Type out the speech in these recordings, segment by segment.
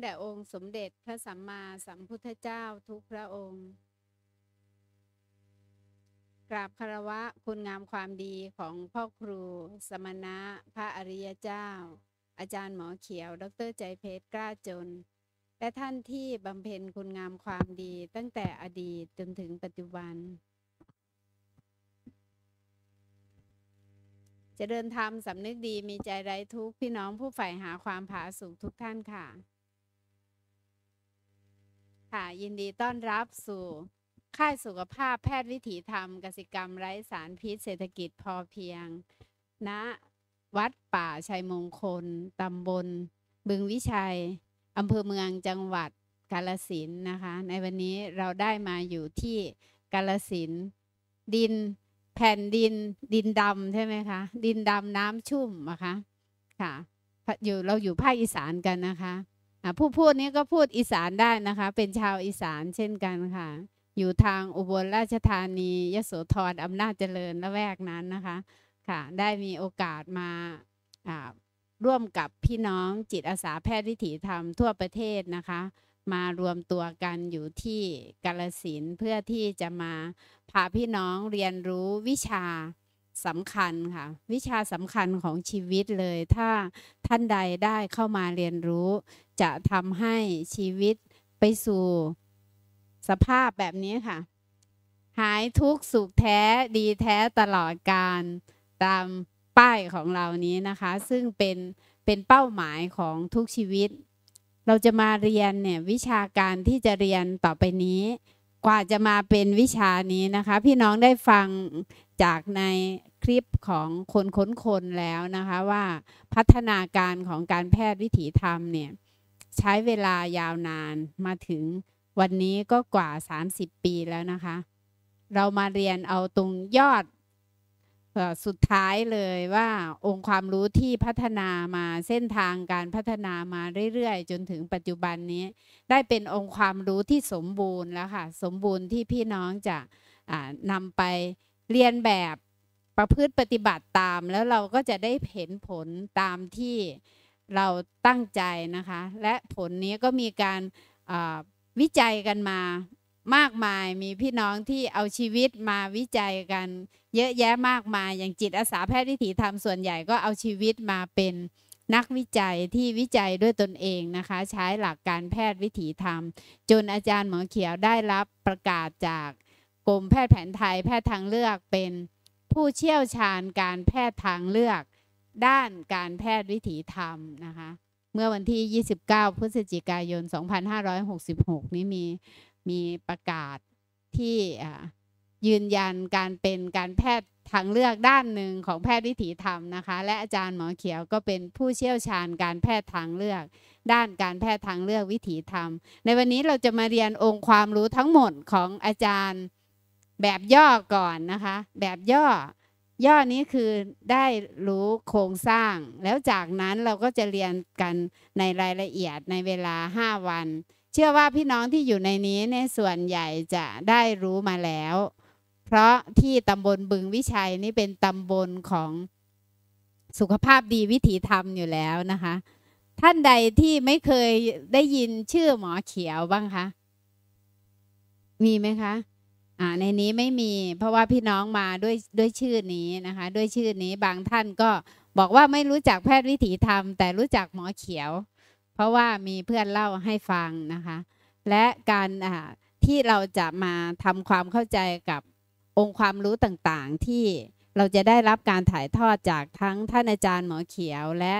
แด่องค์สมเด็จพระสัมมาสัมพุทธเจ้าทุกพระองค์ กราบคารวะคุณงามความดีของพ่อครูสมณะพระอริยเจ้า อาจารย์หมอเขียวดร ใจเพชรกล้าจน และท่านที่บำเพ็ญคุณงามความดีตั้งแต่อดีตจนถึงปัจจุบันจะเดินทำสำนึกดีมีใจไร้ทุกข์ พี่น้องผู้ใฝ่หาความผาสุกทุกท่านค่ะค่ะ ยินดีต้อนรับสู่ค่ายสุขภาพแพทย์วิถีธรรมกสิกรรมไร้สารพิษเศรษฐกิจพอเพียงณนะวัดป่าชัยมงคล ตำบล บึงวิชัย อำเภอเมืองจังหวัดกาลสินนะคะ ในวันนี้เราได้มาอยู่ที่กาลสินดินแผ่นดิน ดินดำใช่ไหมคะ ดินดำน้ำชุ่มนะคะ ค่ะอยู่เราอยู่ภาคอีสานกันนะคะผู้พูดนี้ก็พูดอีสานได้นะคะ เป็นชาวอีสานเช่นกันค่ะ อยู่ทางอุบลราชธานียโสธรอำนาจเจริญละแวกนั้นนะคะค่ะได้มีโอกาสมาร่วมกับพี่น้องจิตอาสาแพทย์วิถีธรรมทั่วประเทศนะคะ มารวมตัวกันอยู่ที่กาลสินเพื่อที่จะมาพาพี่น้องเรียนรู้วิชาสำคัญค่ะ วิชาสำคัญของชีวิตเลย ถ้าท่านใดได้เข้ามาเรียนรู้จะทำให้ชีวิตไปสู่สภาพแบบนี้ค่ะ หายทุกสุขแท้ดีแท้ตลอดการตามป้ายของเรานี้นะคะ ซึ่งเป็นเป็นเป้าหมายของทุกชีวิต เราจะมาเรียนเนี่ย วิชาการที่จะเรียนต่อไปนี้กว่าจะมาเป็นวิชานี้นะคะ พี่น้องได้ฟังจากในคลิปของคนค้นคนแล้วนะคะ ว่าพัฒนาการของการแพทย์วิถีธรรมเนี่ยใช้เวลายาวนานมาถึงวันนี้ก็กว่า 30 ปีแล้วนะคะเรามาเรียนเอาตรงยอดสุดท้ายเลยว่าองค์ความรู้ที่พัฒนามาเส้นทางการพัฒนามาเรื่อยๆ จนถึงปัจจุบันนี้ ได้เป็นองค์ความรู้ที่สมบูรณ์แล้วค่ะ สมบูรณ์ที่พี่น้องจะนำไปเรียนแบบประพฤติปฏิบัติตาม แล้วเราก็จะได้เห็นผลตามที่เราตั้งใจนะคะ และผลนี้ก็มีการวิจัยกันมามากมาย มีพี่น้องที่เอาชีวิตมาวิจัยกันเยอะแยะมากมายอย่างจิตอาสาแพทย์วิถีธรรม ส่วนใหญ่ก็เอาชีวิตมาเป็นนักวิจัยที่วิจัยด้วยตนเองนะคะ ใช้หลักการแพทย์วิถีธรรม จนอาจารย์หมอเขียวได้รับประกาศจากรมแพทย์แผนไทยแพทย์ทางเลือกเป็นผู้เชี่ยวชาญการแพทย์ทางเลือก ด้านการแพทย์วิถีธรรมนะคะเมื่อวันที่ 29พฤศจิกายน 2566 นี้มีมีประกาศที่ยืนยันการเป็นการแพทย์ทางเลือกด้านหนึ่งของแพทย์วิถีธรรมนะคะ และอาจารย์หมอเขียวก็เป็นผู้เชี่ยวชาญการแพทย์ทางเลือก ด้านการแพทย์ทางเลือกวิถีธรรม ในวันนี้เราจะมาเรียนองค์ความรู้ทั้งหมดของอาจารย์แบบย่อก่อนนะคะแบบย่อ ย่อนี้คือได้รู้โครงสร้าง แล้วจากนั้นเราก็จะเรียนกันในรายละเอียดในเวลา 5 วัน เชื่อว่าพี่น้องที่อยู่ในนี้ในส่วนใหญ่จะได้รู้มาแล้ว เพราะที่ตำบลบึงวิชัยนี่ เป็นตำบลของ สุขภาพดีวิถีธรรมอยู่แล้วนะคะ ท่านใดที่ไม่เคยได้ยินชื่อหมอเขียวบ้างคะมีไหมคะในนี้ไม่มีเพราะว่าพี่น้องมาด้วยด้วยชื่อนี้นะคะด้วยชื่อนี้บางท่านก็บอกว่าไม่รู้จักแพทย์วิถีธรรมแต่ รู้จักหมอเขียว เพราะว่ามีเพื่อนเล่าให้ฟังนะคะ และการที่เราจะมาทำความเข้าใจกับองค์ความรู้ต่างๆ ที่เราจะได้รับการถ่ายทอดจากทั้งท่านอาจารย์หมอเขียวและ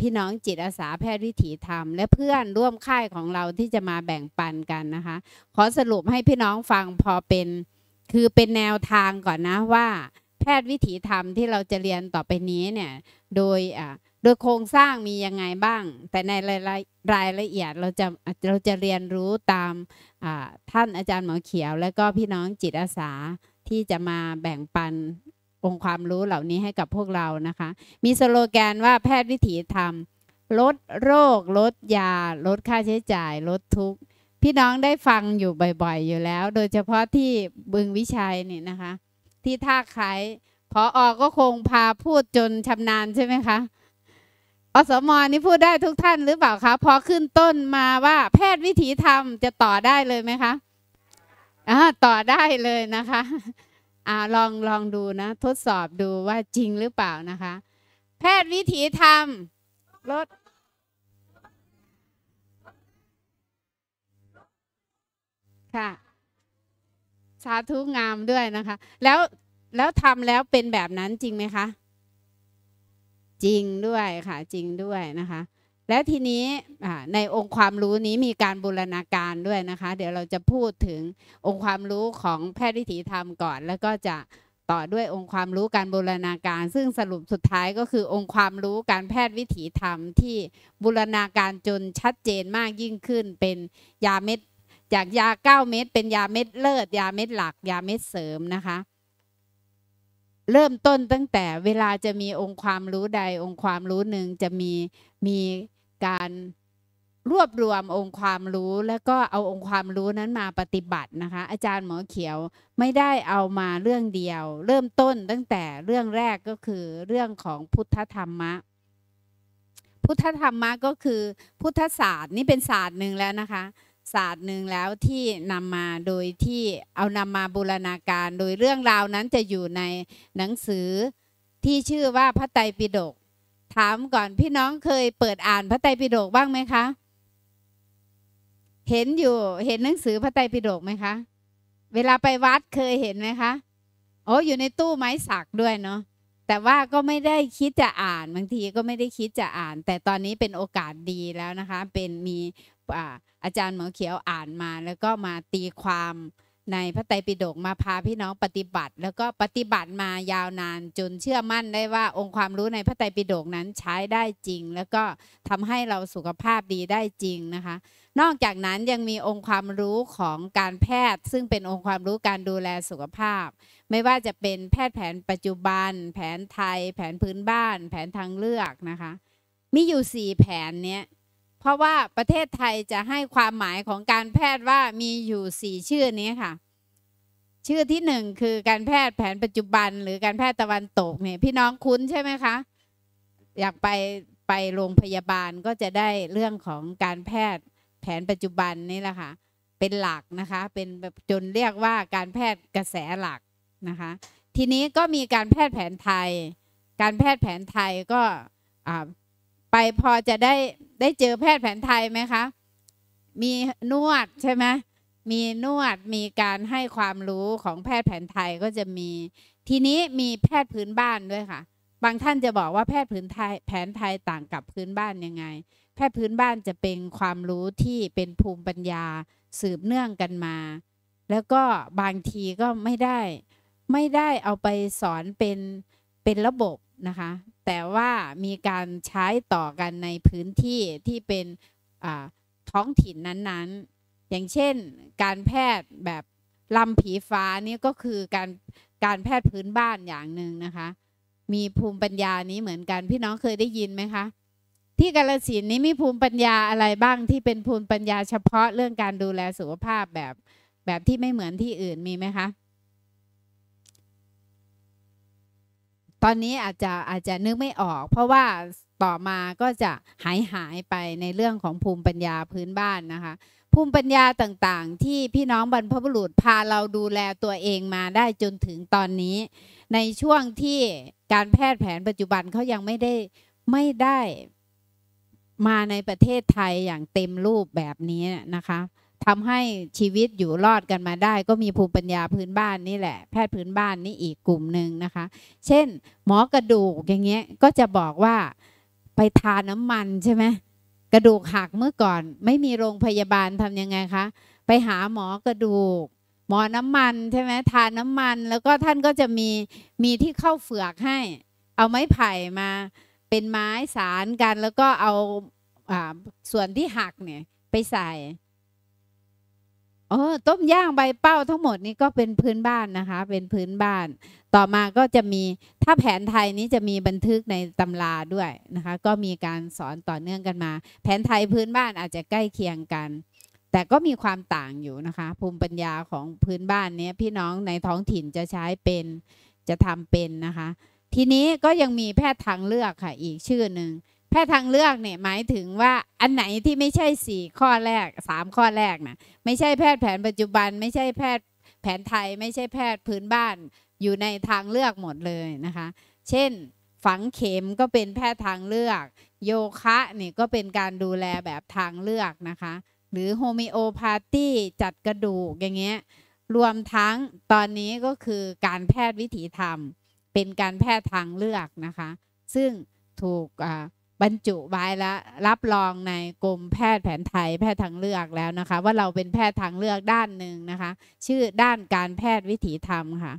พี่น้องจิตอาสาแพทย์วิถีธรรม และเพื่อนร่วมค่ายของเราที่จะมาแบ่งปันกัน นะคะขอสรุปให้พี่น้องฟังพอเป็นคือเป็นแนวทางก่อนนะว่า แพทย์วิถีธรรมที่เราจะเรียนต่อไปนี้เนี่ยโดยโดยโครงสร้างมียังไงบ้าง แต่ในราารายละเอียดเราจะเราจะเรียนรู้ตามท่านอาจารย์หมอเขียวและก็พี่น้องจิตอาสาที่จะมาแบ่งปันองค์ความรู้เหล่านี้ให้กับพวกเรานะคะ มีสโลแกนว่าแพทย์วิถีธรรม ลดโรค ลดยา ลดค่าใช้จ่าย ลดทุกพี่น้องได้ฟังอยู่บ่อย ๆ อยู่แล้ว โดยเฉพาะที่บึงวิชัยนี่นะคะ ที่ท่าไขรพอออกก็คงพาพูดจนชำนาญใช่ไหมคะ อสมอนี่พูดได้ทุกท่านหรือเปล่าคะ พอขึ้นต้นมาว่าแพทย์วิถีธรรมจะต่อได้เลยไหมคะอ่าต่อได้เลยนะคะอ่าลองลองดูนะทดสอบดูว่าจริงหรือเปล่านะคะ แพทย์วิถีธรรมลดค่ะสาธุงามด้วยนะคะ แล้ว แล้วทำแล้วเป็นแบบนั้นจริงไหมคะ จริงด้วยค่ะ จริงด้วยนะคะแล้วทีนี้ในองค์ความรู้นี้มีการบูรณาการด้วยนะคะ เดี๋ยวเราจะพูดถึงองค์ความรู้ของแพทย์วิถีธรรมก่อน แล้วก็จะต่อด้วยองค์ความรู้การบูรณาการ ซึ่งสรุปสุดท้ายก็คือ องค์ความรู้การแพทย์วิถีธรรม ที่บูรณาการจนชัดเจนมากยิ่งขึ้นเป็นยาเม็ดจากยา9เม็ดเป็นยาเม็ดเลิศยาเม็ดหลักยาเม็ดเสริมนะคะ เริ่มต้นตั้งแต่เวลาจะมีองค์ความรู้ใด องค์ความรู้หนึ่งจะมีมีการรวบรวมองค์ความรู้แล้วก็เอาองค์ความรู้นั้นมาปฏิบัตินะคะ อาจารย์หมอเขียวไม่ได้เอามาเรื่องเดียว เริ่มต้นตั้งแต่เรื่องแรกก็คือเรื่องของพุทธธรรมะพุทธธรรมะก็คือพุทธศาสตร์นี่เป็นศาสตร์หนึ่งแล้วนะคะศาสตร์หนึ่งแล้วที่นำมาโดยที่เอานำมาบูรณาการ โดยเรื่องราวนั้นจะอยู่ในหนังสือที่ชื่อว่าพระไตรปิฎกถามก่อนพี่น้องเคยเปิดอ่านพระไตรปิฎกบ้างไหมคะเห็นอยู่เห็นหนังสือพระไตรปิฎกไหมคะเวลาไปวัดเคยเห็นไหมคะโอ้อยู่ในตู้ไม้สักด้วยเนาะแต่ว่าก็ไม่ได้คิดจะอ่านบางทีก็ไม่ได้คิดจะอ่าน แต่ตอนนี้เป็นโอกาสดีแล้วนะคะ เป็นมีอาจารย์หมอเขียวอ่านมาแล้วก็มาตีความในพระไตรปิฎกมาพาพี่น้องปฏิบัติ แล้วก็ปฏิบัติมายาวนาน จนเชื่อมั่นได้ว่าองค์ความรู้ในพระไตรปิฎกนั้นใช้ได้จริง แล้วก็ทำให้เราสุขภาพดีได้จริงนะคะ นอกจากนั้นยังมีองค์ความรู้ของการแพทย์ ซึ่งเป็นองค์ความรู้การดูแลสุขภาพ ไม่ว่าจะเป็นแพทย์แผนปัจจุบัน แผนไทยแผนพื้นบ้าน แผนทางเลือกนะคะ มีอยู่ 4 แผนเนี้ยเพราะว่าประเทศไทยจะให้ความหมายของการแพทย์ว่ามีอยู่สี่ชื่อนี้ค่ะ ชื่อที่หนึ่งคือการแพทย์แผนปัจจุบันหรือการแพทย์ตะวันตกเนี่ยพี่น้องคุ้นใช่ไหมคะ อยากไปไปโรงพยาบาลก็จะได้เรื่องของการแพทย์แผนปัจจุบันนี่แหละค่ะเป็นหลักนะคะเป็นจนเรียกว่าการแพทย์กระแสหลักนะคะทีนี้ก็มีการแพทย์แผนไทยการแพทย์แผนไทยก็ไปพอจะได้ได้เจอแพทย์แผนไทยไหมคะ มีนวดใช่ไหมมีนวดมีการให้ความรู้ของแพทย์แผนไทยก็จะมี ทีนี้มีแพทย์พื้นบ้านด้วยค่ะ บางท่านจะบอกว่าแพทย์พื้นไทย แผนไทยต่างกับพื้นบ้านยังไง แพทย์พื้นบ้านจะเป็นความรู้ที่เป็นภูมิปัญญาสืบเนื่องกันมา แล้วก็บางทีก็ไม่ได้ไม่ได้เอาไปสอนเป็นเป็นระบบนะคะแต่ว่ามีการใช้ต่อกันในพื้นที่ที่เป็นท้องถิ่นนั้นๆ อย่างเช่นการแพทย์แบบลำผีฟ้านี่ก็คือการการแพทย์พื้นบ้านอย่างหนึ่งนะคะ มีภูมิปัญญานี้เหมือนกันพี่น้องเคยได้ยินไหมคะ ที่กาลสินนี้มีภูมิปัญญาอะไรบ้างที่เป็นภูมิปัญญาเฉพาะเรื่องการดูแลสุขภาพแบบแบบที่ไม่เหมือนที่อื่นมีไหมคะตอนนี้อาจจะอาจจะนึกไม่ออก เพราะว่าต่อมาก็จะหายหายไปในเรื่องของภูมิปัญญาพื้นบ้านนะคะ ภูมิปัญญาต่างๆ ที่พี่น้องบรรพบุรุษพาเราดูแลตัวเองมาได้จนถึงตอนนี้ ในช่วงที่การแพทย์แผนปัจจุบันเขายังไม่ได้ไม่ได้มาในประเทศไทยอย่างเต็มรูปแบบนี้นะคะทำให้ชีวิตอยู่รอดกันมาได้ ก็มีภูมิปัญญาพื้นบ้านนี่แหละ แพทย์พื้นบ้านนี่อีกกลุ่มหนึ่งนะคะ เช่นหมอกระดูกอย่างเงี้ยก็จะบอกว่าไปทาน้ำมันใช่ไหมกระดูกหักเมื่อก่อน ไม่มีโรงพยาบาลทํำยังไงคะ ไปหาหมอกระดูก หมอน้ำมันใช่ไหมทาน้ำมันแล้วก็ท่านก็จะมี มีที่เข้าเฝือกให้ เอาไม้ไผ่มา เป็นไม้สารกันแล้วก็เอาส่วนที่หักเนี่ยไปใส่อ้ต้มย่างใบเป้าทั้งหมดนี้ก็เป็นพื้นบ้านนะคะ เป็นพื้นบ้าน ต่อมาก็จะมีถ้าแผนไทยนี้จะมีบันทึกในตำราด้วยนะคะ ก็มีการสอนต่อเนื่องกันมา แผนไทยพื้นบ้านอาจจะใกล้เคียงกัน แต่ก็มีความต่างอยู่นะคะ ภูมิปัญญาของพื้นบ้านนี้พี่น้องในท้องถิ่นจะใช้เป็นจะทำเป็นนะคะ ทีนี้ก็ยังมีแพทย์ทางเลือกค่ะ อีกชื่อหนึ่งแพทย์ทางเลือกเนี่ยหมายถึงว่าอันไหนที่ไม่ใช่สี่ข้อแรกสามข้อแรกนะไม่ใช่แพทย์แผนปัจจุบัน ไม่ใช่แพทย์แผนไทยไม่ใช่แพทย์พื้นบ้านอยู่ในทางเลือกหมดเลยนะคะ เช่นฝังเข็มก็เป็นแพทย์ทางเลือก โยคะนี่ก็เป็นการดูแลแบบทางเลือกนะคะ หรือโฮมิโอพาตี้จัดกระดูกอย่างเงี้ยรวมทั้งตอนนี้ก็คือการแพทย์วิถีธรรม เป็นการแพทย์ทางเลือกนะคะ ซึ่งถูกบรรจุไว้แล้วรับรองในกรมแพทย์แผนไทย แพทย์ทางเลือกแล้วนะคะว่าเราเป็นแพทย์ทางเลือกด้านหนึ่งนะคะ ชื่อด้านการแพทย์วิถีธรรมค่ะ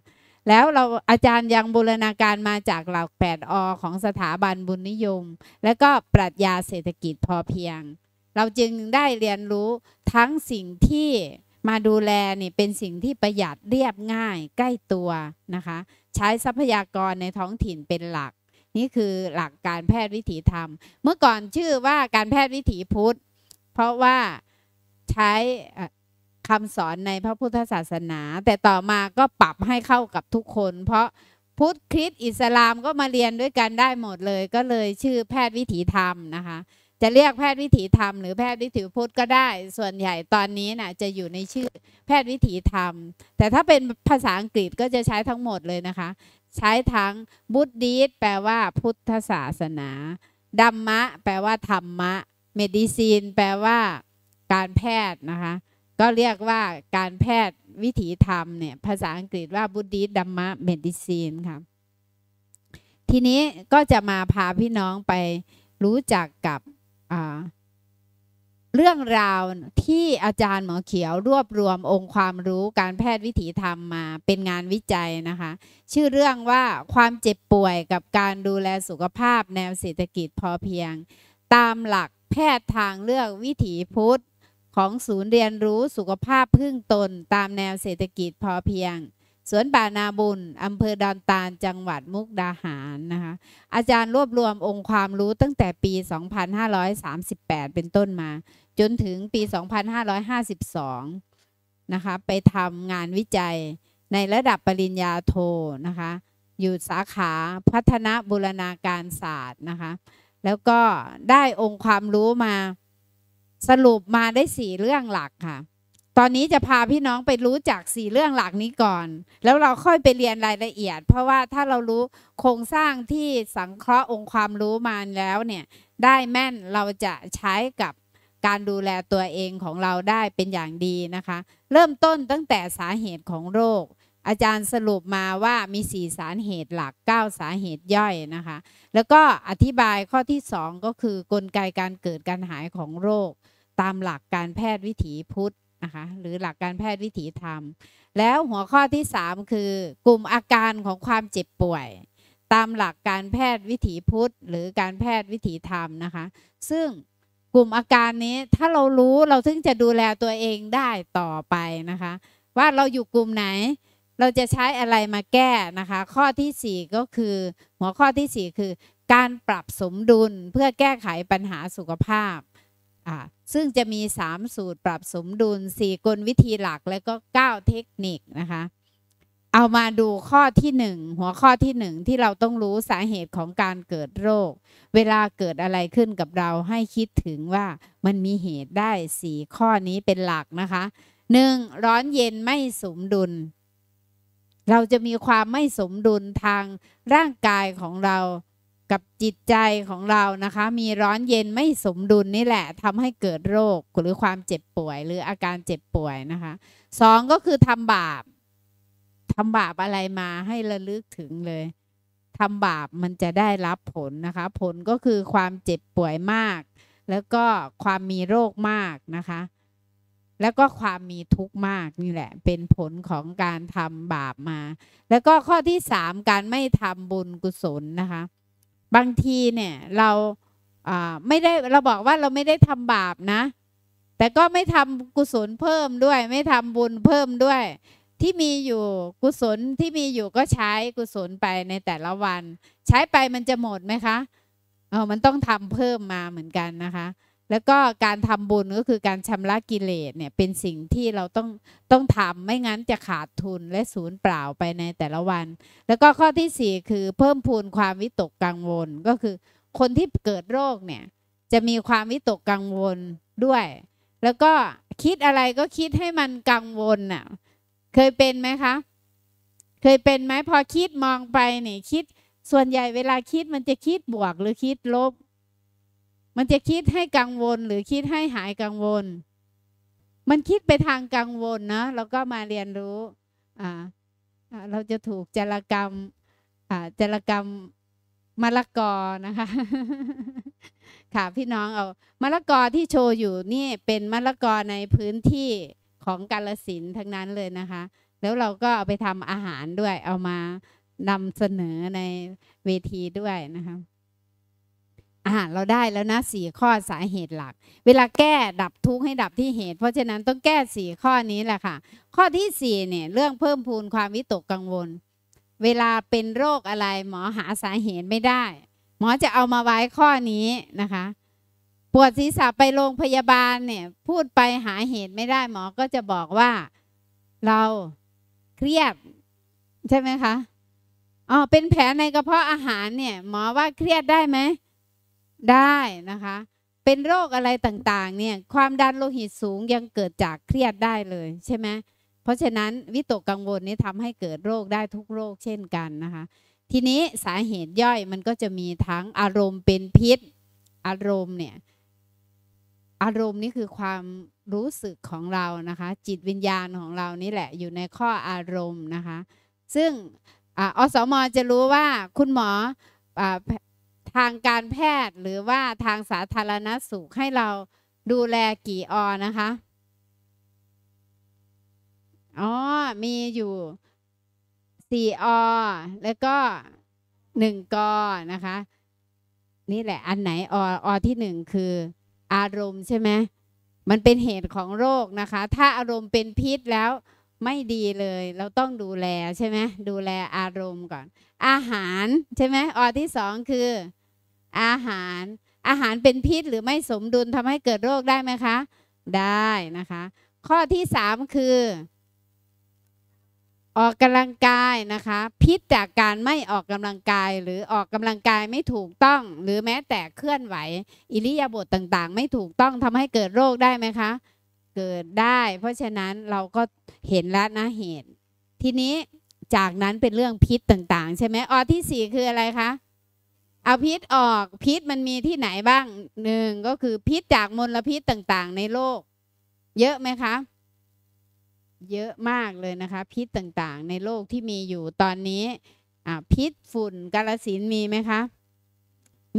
แล้วเราอาจารย์ยังบูรณาการมาจากหลัก 8อของสถาบันบุญนิยม และก็ปรัชญาเศรษฐกิจพอเพียง เราจึงได้เรียนรู้ทั้งสิ่งที่มาดูแลนี่เป็นสิ่งที่ประหยัดเรียบง่ายใกล้ตัวนะคะ ใช้ทรัพยากรในท้องถิ่นเป็นหลักนี่คือหลักการแพทย์วิถีธรรม เมื่อก่อนชื่อว่าการแพทย์วิถีพุทธ เพราะว่าใช้คำสอนในพระพุทธศาสนา แต่ต่อมาก็ปรับให้เข้ากับทุกคน เพราะพุทธคริสต์อิสลามก็มาเรียนด้วยกันได้หมดเลย ก็เลยชื่อแพทย์วิถีธรรมนะคะจะเรียกแพทย์วิถีธรรมหรือแพทย์วิถีพุทธก็ได้ส่วนใหญ่ตอนนี้นะ่ะจะอยู่ในชื่อแพทย์วิถีธรรม แต่ถ้าเป็นภาษาอังกฤษก็จะใช้ทั้งหมดเลยนะคะ ใช้ทั้งบุตรดีสแปลว่า พุทธศาสนาดัมมะแปลว่าธรรมะเมดิซีนแปลว่าการแพทย์นะคะก็เรียกว่าการแพทย์วิถีธรรมเนี่ยภาษาอังกฤษว่าบุตรดีสดัมมะเมดิซีนค่ะทีนี้ก็จะมาพาพี่น้องไปรู้จักกับเรื่องราวที่อาจารย์หมอ เขียวรวบรวมองค์ความรู้การแพทย์วิถีธรรมมาเป็นงานวิจัย นะคะ ชื่อเรื่องว่าความเจ็บป่วยกับการดูแลสุขภาพ แนวเศรษฐกิจพอเพียง ตามหลักแพทย์ทางเลือกวิถีพุทธของศูนย์เรียนรู้สุขภาพพึ่งตนตามแนวเศรษฐกิจพอเพียงสวนป่านาบุญ อำเภอดอนตาล จังหวัด มุกดาหารนะคะ อาจารย์รวบรวมองค์ความรู้ตั้งแต่ปี 2538 เป็นต้นมา จนถึงปี 2552 นะคะ ไปทำงานวิจัยในระดับปริญญาโทนะคะ อยู่สาขาพัฒนาบุรณาการศาสตร์นะคะ แล้วก็ได้องค์ความรู้มาสรุปมาได้สี่เรื่องหลักค่ะตอนนี้จะพาพี่น้องไปรู้จักสี่เรื่องหลักนี้ก่อน แล้วเราค่อยไปเรียนรายละเอียด เพราะว่าถ้าเรารู้โครงสร้างที่สังเคราะห์องค์ความรู้มาแล้วเนี่ย ได้แม่นเราจะใช้กับการดูแลตัวเองของเราได้เป็นอย่างดีนะคะ เริ่มต้นตั้งแต่สาเหตุของโรค อาจารย์สรุปมาว่ามี 4 สาเหตุหลัก 9 สาเหตุย่อยนะคะ แล้วก็อธิบายข้อที่2ก็คือกลไกการเกิดการหายของโรค ตามหลักการแพทย์วิถีพุทธนะคะหรือหลักการแพทย์วิถีธรรม แล้วหัวข้อที่ 3 คือ กลุ่มอาการของความเจ็บป่วย ตามหลักการแพทย์วิถีพุทธ หรือการแพทย์วิถีธรรมนะคะ ซึ่งกลุ่มอาการนี้ถ้าเรารู้เราถึงจะดูแลตัวเองได้ต่อไปนะคะว่าเราอยู่กลุ่มไหน เราจะใช้อะไรมาแก้นะคะข้อที่4ก็คือหัวข้อที่ 4 คือ การปรับสมดุลเพื่อแก้ไขปัญหาสุขภาพซึ่งจะมี 3 สูตรปรับสมดุล 4 กลวิธีหลักและก็ 9 เทคนิคนะคะเอามาดูข้อที่ 1 หัวข้อที่ 1 ที่เราต้องรู้สาเหตุของการเกิดโรค เวลาเกิดอะไรขึ้นกับเราให้คิดถึงว่ามันมีเหตุได้ 4 ข้อนี้เป็นหลักนะคะ 1. ร้อนเย็นไม่สมดุล เราจะมีความไม่สมดุลทางร่างกายของเรากับจิตใจของเรานะคะ มีร้อนเย็นไม่สมดุลนี่แหละทำให้เกิดโรคหรือความเจ็บป่วย หรืออาการเจ็บป่วยนะคะสองก็คือทำบาปทำบาปอะไรมาให้ระลึกถึงเลยทำบาปมันจะได้รับผลนะคะ ผลก็คือความเจ็บป่วยมาก แล้วก็ความมีโรคมากนะคะ แล้วก็ความมีทุกข์มากนี่แหละเป็นผลของการทำบาปมา แล้วก็ข้อที่สามการไม่ทำบุญกุศลนะคะบางทีเนี่ยเราไม่ได้เราบอกว่าเราไม่ได้ทำบาปนะ แต่ก็ไม่ทำกุศลเพิ่มด้วย ไม่ทำบุญเพิ่มด้วย ที่มีอยู่กุศลที่มีอยู่ก็ใช้กุศลไปในแต่ละวัน ใช้ไปมันจะหมดไหมคะเออมันต้องทำเพิ่มมาเหมือนกันนะคะแล้วก็การทำบุญก็คือการชำระกิเลสเนี่ยเป็นสิ่งที่เราต้องต้องทำไม่งั้นจะขาดทุนและศูนย์เปล่าไปในแต่ละวัน แล้วก็ข้อที่4คือ เพิ่มพูนความวิตกกังวล ก็คือคนที่เกิดโรคเนี่ยจะมีความวิตกกังวลด้วย แล้วก็คิดอะไรก็คิดให้มันกังวลน่ะเคยเป็นไหมคะ เคยเป็นไหมพอคิดมองไปเนี่ยคิดส่วนใหญ่เวลาคิดมันจะคิดบวกหรือคิดลบมันจะคิดให้กังวลหรือคิดให้หายกังวล มันคิดไปทางกังวลนะเราก็มาเรียนรู้อ่าเราจะถูกจารกรรมจารกรรมมะละกอนะคะ ค่ะพี่น้องเอามะละกอที่โชว์อยู่นี่เป็นมะละกอในพื้นที่ของกาลสินทั้งนั้นเลยนะคะ แล้วเราก็เอาไปทำอาหารด้วย เอามานำเสนอในเวทีด้วยนะคะอ่าเราได้แล้วนะสี่ข้อสาเหตุหลัก เวลาแก้ดับทุกข์ให้ดับที่เหตุ เพราะฉะนั้นต้องแก้สี่ข้อนี้แหละค่ะข้อที่สี่เนี่ยเรื่องเพิ่มพูนความวิตกกังวล เวลาเป็นโรคอะไร หมอหาสาเหตุไม่ได้ หมอจะเอามาไว้ข้อนี้นะคะ ปวดศีรษะไปโรงพยาบาลเนี่ยพูดไปหาเหตุไม่ได้หมอก็จะบอกว่าเราเครียดใช่ไหมคะอ๋อเป็นแผลในกระเพาะอาหารเนี่ยหมอว่าเครียดได้ไหมได้นะคะเป็นโรคอะไรต่างๆเนี่ยความดันโลหิตสูงยังเกิดจากเครียดได้เลย ใช่ไหมเพราะฉะนั้นวิตกกังวลนี้ทำให้เกิดโรคได้ทุกโรค เช่นกันนะคะทีนี้สาเหตุย่อยมันก็จะมีทั้งอารมณ์เป็นพิษอารมณ์ เนี่ย อารมณ์นี่คือความรู้สึกของเรานะคะจิตวิญญาณของเรานี่แหละอยู่ในข้ออารมณ์นะคะซึ่งอสมจะรู้ว่าคุณหมอทางการแพทย์หรือว่าทางสาธารณสุขให้เราดูแลกี่ออนะคะ อ๋อ มีอยู่สี่อแล้วก็หนึ่งกอนะคะ นี่แหละอันไหนออที่หนึ่งคือ อารมณ์ใช่ไหม มันเป็นเหตุของโรคนะคะ ถ้าอารมณ์เป็นพิษแล้วไม่ดีเลย เราต้องดูแลใช่ไหม ดูแลอารมณ์ก่อน อาหารใช่ไหมออที่สองคืออาหารอาหารเป็นพิษ หรือไม่สมดุลทำให้เกิดโรคได้ไหมคะ ได้นะคะ ข้อที่สามคือ ออกกำลังกายนะคะ พิษจากการไม่ออกกำลังกายหรือออกกำลังกายไม่ถูกต้อง หรือแม้แต่เคลื่อนไหว อิริยาบถต่างๆ ไม่ถูกต้องทำให้เกิดโรคได้ไหมคะ เกิดได้ เพราะฉะนั้นเราก็เห็นแล้วนะเหตุ ทีนี้จากนั้นเป็นเรื่องพิษต่างๆใช่ไหมออที่สี่คืออะไรคะเอาพิษออกพิษมันมีที่ไหนบ้างหนึ่งก็คือพิษจากมลพิษต่างๆในโลก เยอะไหมคะ เยอะมากเลยนะคะ พิษต่างๆในโลกที่มีอยู่ตอนนี้พิษฝุ่นกาลสินมีไหมคะ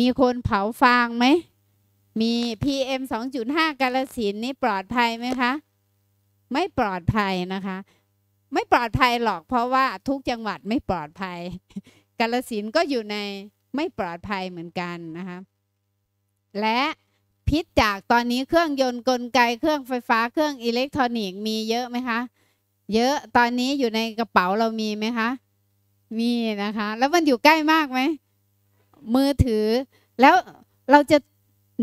มีคนเผาฟางไหมมี PM 2.5กาลสินนี่ปลอดภัยไหมคะ ไม่ปลอดภัยนะคะ ไม่ปลอดภัยหรอกเพราะว่า ทุกจังหวัดไม่ปลอดภัย กาลสินก็อยู่ในไม่ปลอดภัยเหมือนกันนะคะ และพิษจากตอนนี้เครื่องยนต์กลไกเครื่องไฟฟ้าเครื่องอิเล็กทรอนิกส์มีเยอะไหมคะ เยอะตอนนี้อยู่ในกระเป๋าเรามีไหมคะ มีนะคะ แล้วมันอยู่ใกล้มากไหมมือถือแล้วเราจะ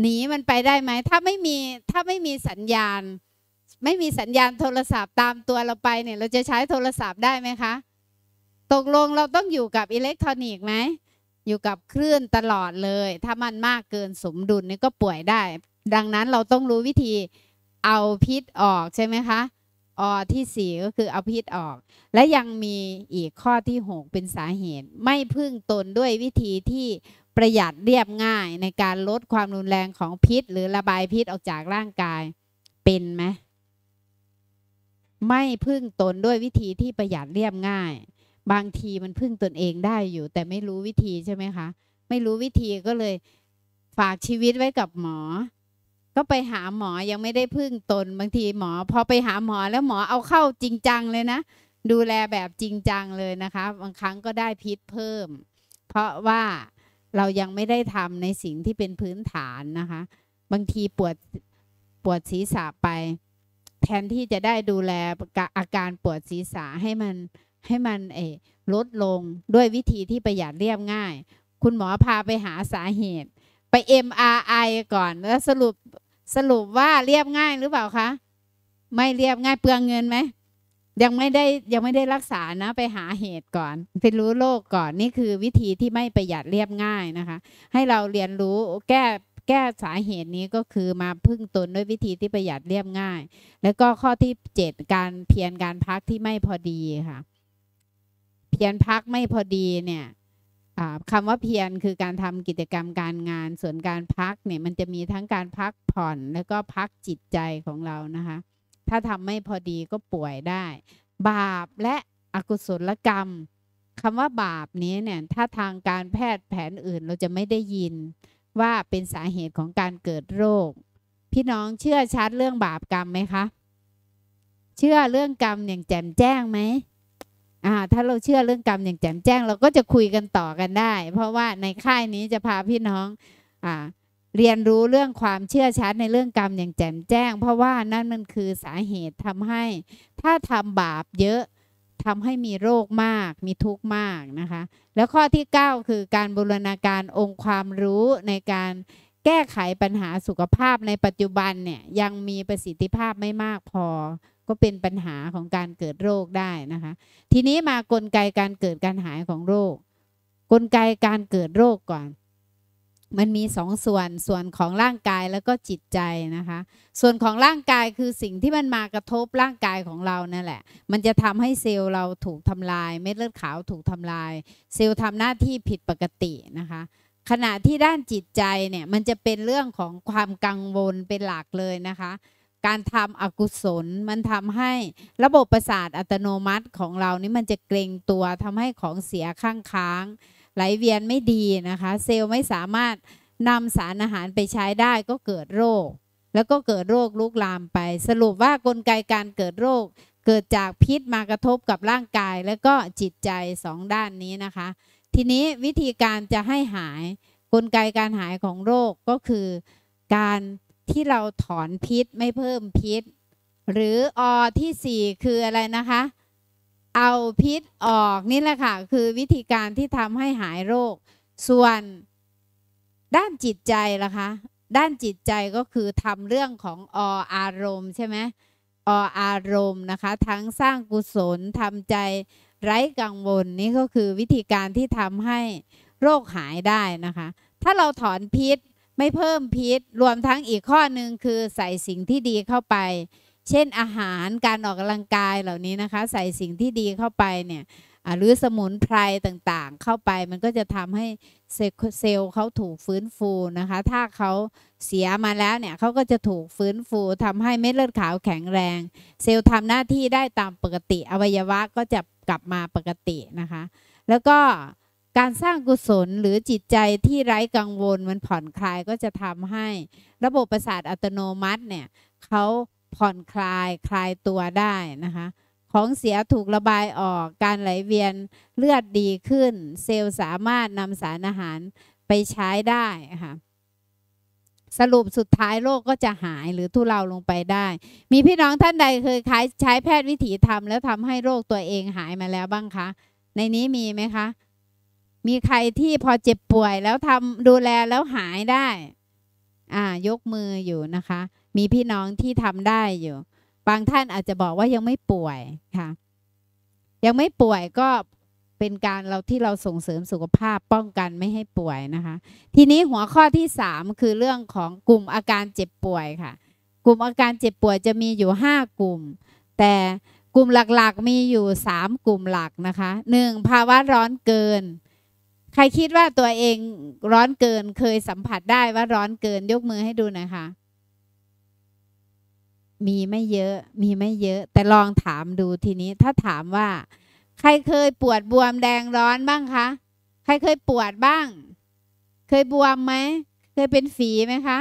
หนีมันไปได้ไหม ถ้าไม่มี ถ้าไม่มีสัญญาณ ไม่มีสัญญาณโทรศัพท์ตามตัวเราไปเนี่ยเราจะใช้โทรศัพท์ได้ไหมคะตกลงเราต้องอยู่กับอิเล็กทรอนิกส์ไหมอยู่กับคลื่นตลอดเลย ถ้ามันมากเกินสมดุลนี่ก็ป่วยได้ ดังนั้นเราต้องรู้วิธีเอาพิษออกใช่ไหมคะ อที่สี่ก็คือเอาพิษออก และยังมีอีกข้อที่หกเป็นสาเหตุ ไม่พึ่งตนด้วยวิธีที่ประหยัดเรียบง่าย ในการลดความรุนแรงของพิษ หรือระบายพิษออกจากร่างกายเป็นไหมไม่พึ่งตนด้วยวิธีที่ประหยัดเรียบง่ายบางทีมันพึ่งตนเองได้อยู่ แต่ไม่รู้วิธีใช่ไหมคะ ไม่รู้วิธีก็เลยฝากชีวิตไว้กับหมอ ก็ไปหาหมอยังไม่ได้พึ่งตนบางทีหมอ พอไปหาหมอแล้วหมอเอาเข้าจริงจังเลยนะ ดูแลแบบจริงจังเลยนะคะ บางครั้งก็ได้พิษเพิ่ม เพราะว่าเรายังไม่ได้ทำในสิ่งที่เป็นพื้นฐานนะคะ บางทีปวดปวดศีรษะไป แทนที่จะได้ดูแลอาการปวดศีรษะให้มันให้มันเอลดลงด้วยวิธีที่ประหยัดเรียบง่าย คุณหมอพาไปหาสาเหตุ ไป MRI ก่อน แล้วสรุปสรุปว่าเรียบง่ายหรือเปล่าคะ ไม่เรียบง่ายเปลืองเงินไหม ยังไม่ได้ยังไม่ได้รักษานะไปหาเหตุก่อน ไปรู้โรคกก่อน นี่คือ วิธีที่ไม่ประหยัดเรียบง่ายนะคะ ให้เราเรียนรู้แก้แก้สาเหตุนี้ก็คือมาพึ่งตนด้วยวิธีที่ประหยัดเรียบง่าย แล้วก็ข้อที่ 7 การเพียรการพักที่ไม่พอดีค่ะเพียรพักไม่พอดีเนี่ยคำว่าเพียรคือการทำกิจกรรมการงาน ส่วนการพักเนี่ยมันจะมีทั้งการพักผ่อนแล้วก็พักจิตใจของเรานะคะ ถ้าทำไม่พอดีก็ป่วยได้ บาปและอกุศลกรรม คำว่าบาปนี้เนี่ยถ้าทางการแพทย์แผนอื่นเราจะไม่ได้ยินว่าเป็นสาเหตุของการเกิดโรค พี่น้องเชื่อชัดเรื่องบาปกรรมไหมคะ เชื่อเรื่องกรรมอย่างแจ่มแจ้งไหมถ้าเราเชื่อเรื่องกรรมอย่างแจ่มแจ้งเราก็จะคุยกันต่อกันได้ เพราะว่าในค่ายนี้จะพาพี่น้องอเรียนรู้เรื่องความเชื่อชัดในเรื่องกรรมอย่างแจ่มแจ้ง เพราะว่านั่นมันคือสาเหตุทำให้ ถ้าทำบาปเยอะทำให้มีโรคมาก มีทุกข์มากนะคะ แล้วข้อที่ 9 คือการบูรณาการองค์ความรู้ในการแก้ไขปัญหาสุขภาพในปัจจุบันเนี่ยยังมีประสิทธิภาพไม่มากพอก็เป็นปัญหาของการเกิดโรคได้นะคะ ทีนี้มากลไกการเกิดการหายของโรค กลไกการเกิดโรคก่อน มันมีสองส่วน ส่วนของร่างกายแล้วก็จิตใจนะคะ ส่วนของร่างกายคือสิ่งที่มันมากระทบร่างกายของเรานั่นแหละ มันจะทำให้เซลล์เราถูกทำลาย เม็ดเลือดขาวถูกทำลาย เซลล์ทำหน้าที่ผิดปกตินะคะ ขณะที่ด้านจิตใจเนี่ยมันจะเป็นเรื่องของความกังวลเป็นหลักเลยนะคะการทำอกุศล มันทำให้ระบบประสาทอัตโนมัติของเรานี่มันจะเกรงตัวทำให้ของเสียข้างค้าง ไหลเวียนไม่ดีนะคะ เซลล์ไม่สามารถนำสารอาหารไปใช้ได้ ก็เกิดโรค แล้วก็เกิดโรคลุกลามไป สรุปว่ากลไกการเกิดโรค เกิดจากพิษมากระทบกับร่างกาย และก็จิตใจสองด้านนี้นะคะ ทีนี้วิธีการจะให้หายกลไกการหายของโรคก็คือการที่เราถอนพิษไม่เพิ่มพิษ หรืออที่4 คืออะไรนะคะ เอาพิษออกนี่แหละค่ะคือวิธีการที่ทำให้หายโรค ส่วนด้านจิตใจล่ะคะด้านจิตใจก็คือทำเรื่องของออารมณ์ใช่ไหมออารมณ์นะคะทั้งสร้างกุศลทำใจไร้กังวลนี่ก็คือวิธีการที่ทำให้โรคหายได้นะคะ ถ้าเราถอนพิษไม่เพิ่มพิษ รวมทั้งอีกข้อหนึ่งคือใส่สิ่งที่ดีเข้าไป เช่นอาหาร การออกกำลังกายเหล่านี้นะคะ ใส่สิ่งที่ดีเข้าไปเนี่ยหรือสมุนไพรต่างๆ เข้าไป มันก็จะทำให้เซลล์เขาถูกฟื้นฟูนะคะ ถ้าเขาเสียมาแล้วเนี่ยเขาก็จะถูกฟื้นฟูทำให้เม็ดเลือดขาวแข็งแรง เซลล์ทำหน้าที่ได้ตามปกติ อวัยวะก็จะกลับมาปกตินะคะ แล้วก็การสร้างกุศลหรือจิตใจที่ไร้กังวลมันผ่อนคลายก็จะทำให้ ระบบประสาทอัตโนมัติเนี่ยเขาผ่อนคลายคลายตัวได้นะคะ ของเสียถูกระบายออก การไหลเวียนเลือดดีขึ้น เซลล์สามารถนำสารอาหารไปใช้ได้ค่ะ สรุปสุดท้ายโรคก็จะหายหรือทุเลาลงไปได้ มีพี่น้องท่านใดเคยใช้แพทย์วิถีธรรมแล้วทำให้โรคตัวเองหายมาแล้วบ้างคะ ในนี้มีไหมคะมีใครที่พอเจ็บป่วยแล้วทำดูแลแล้วหายได้อ่ายกมืออยู่นะคะ มีพี่น้องที่ทำได้อยู่ บางท่านอาจจะบอกว่ายังไม่ป่วย ค่ะ ยังไม่ป่วยก็เป็นการเราที่เราส่งเสริมสุขภาพป้องกันไม่ให้ป่วยนะคะ ทีนี้หัวข้อที่ 3 คือเรื่องของกลุ่มอาการเจ็บป่วยค่ะ กลุ่มอาการเจ็บป่วยจะมีอยู่ 5 กลุ่ม แต่กลุ่มหลักๆมีอยู่ 3 กลุ่มหลักนะคะ 1. ภาวะร้อนเกินใครคิดว่าตัวเองร้อนเกินเคยสัมผัสได้ว่าร้อนเกินยกมือให้ดูหน่อยค่ะมีไม่เยอะ มีไม่เยอะ แต่ลองถามดูทีนี้ถ้าถามว่า ใครเคยปวดบวมแดงร้อนบ้างคะใครเคยปวดบ้าง เคยบวมไหมเคยเป็นฝีไหมคะ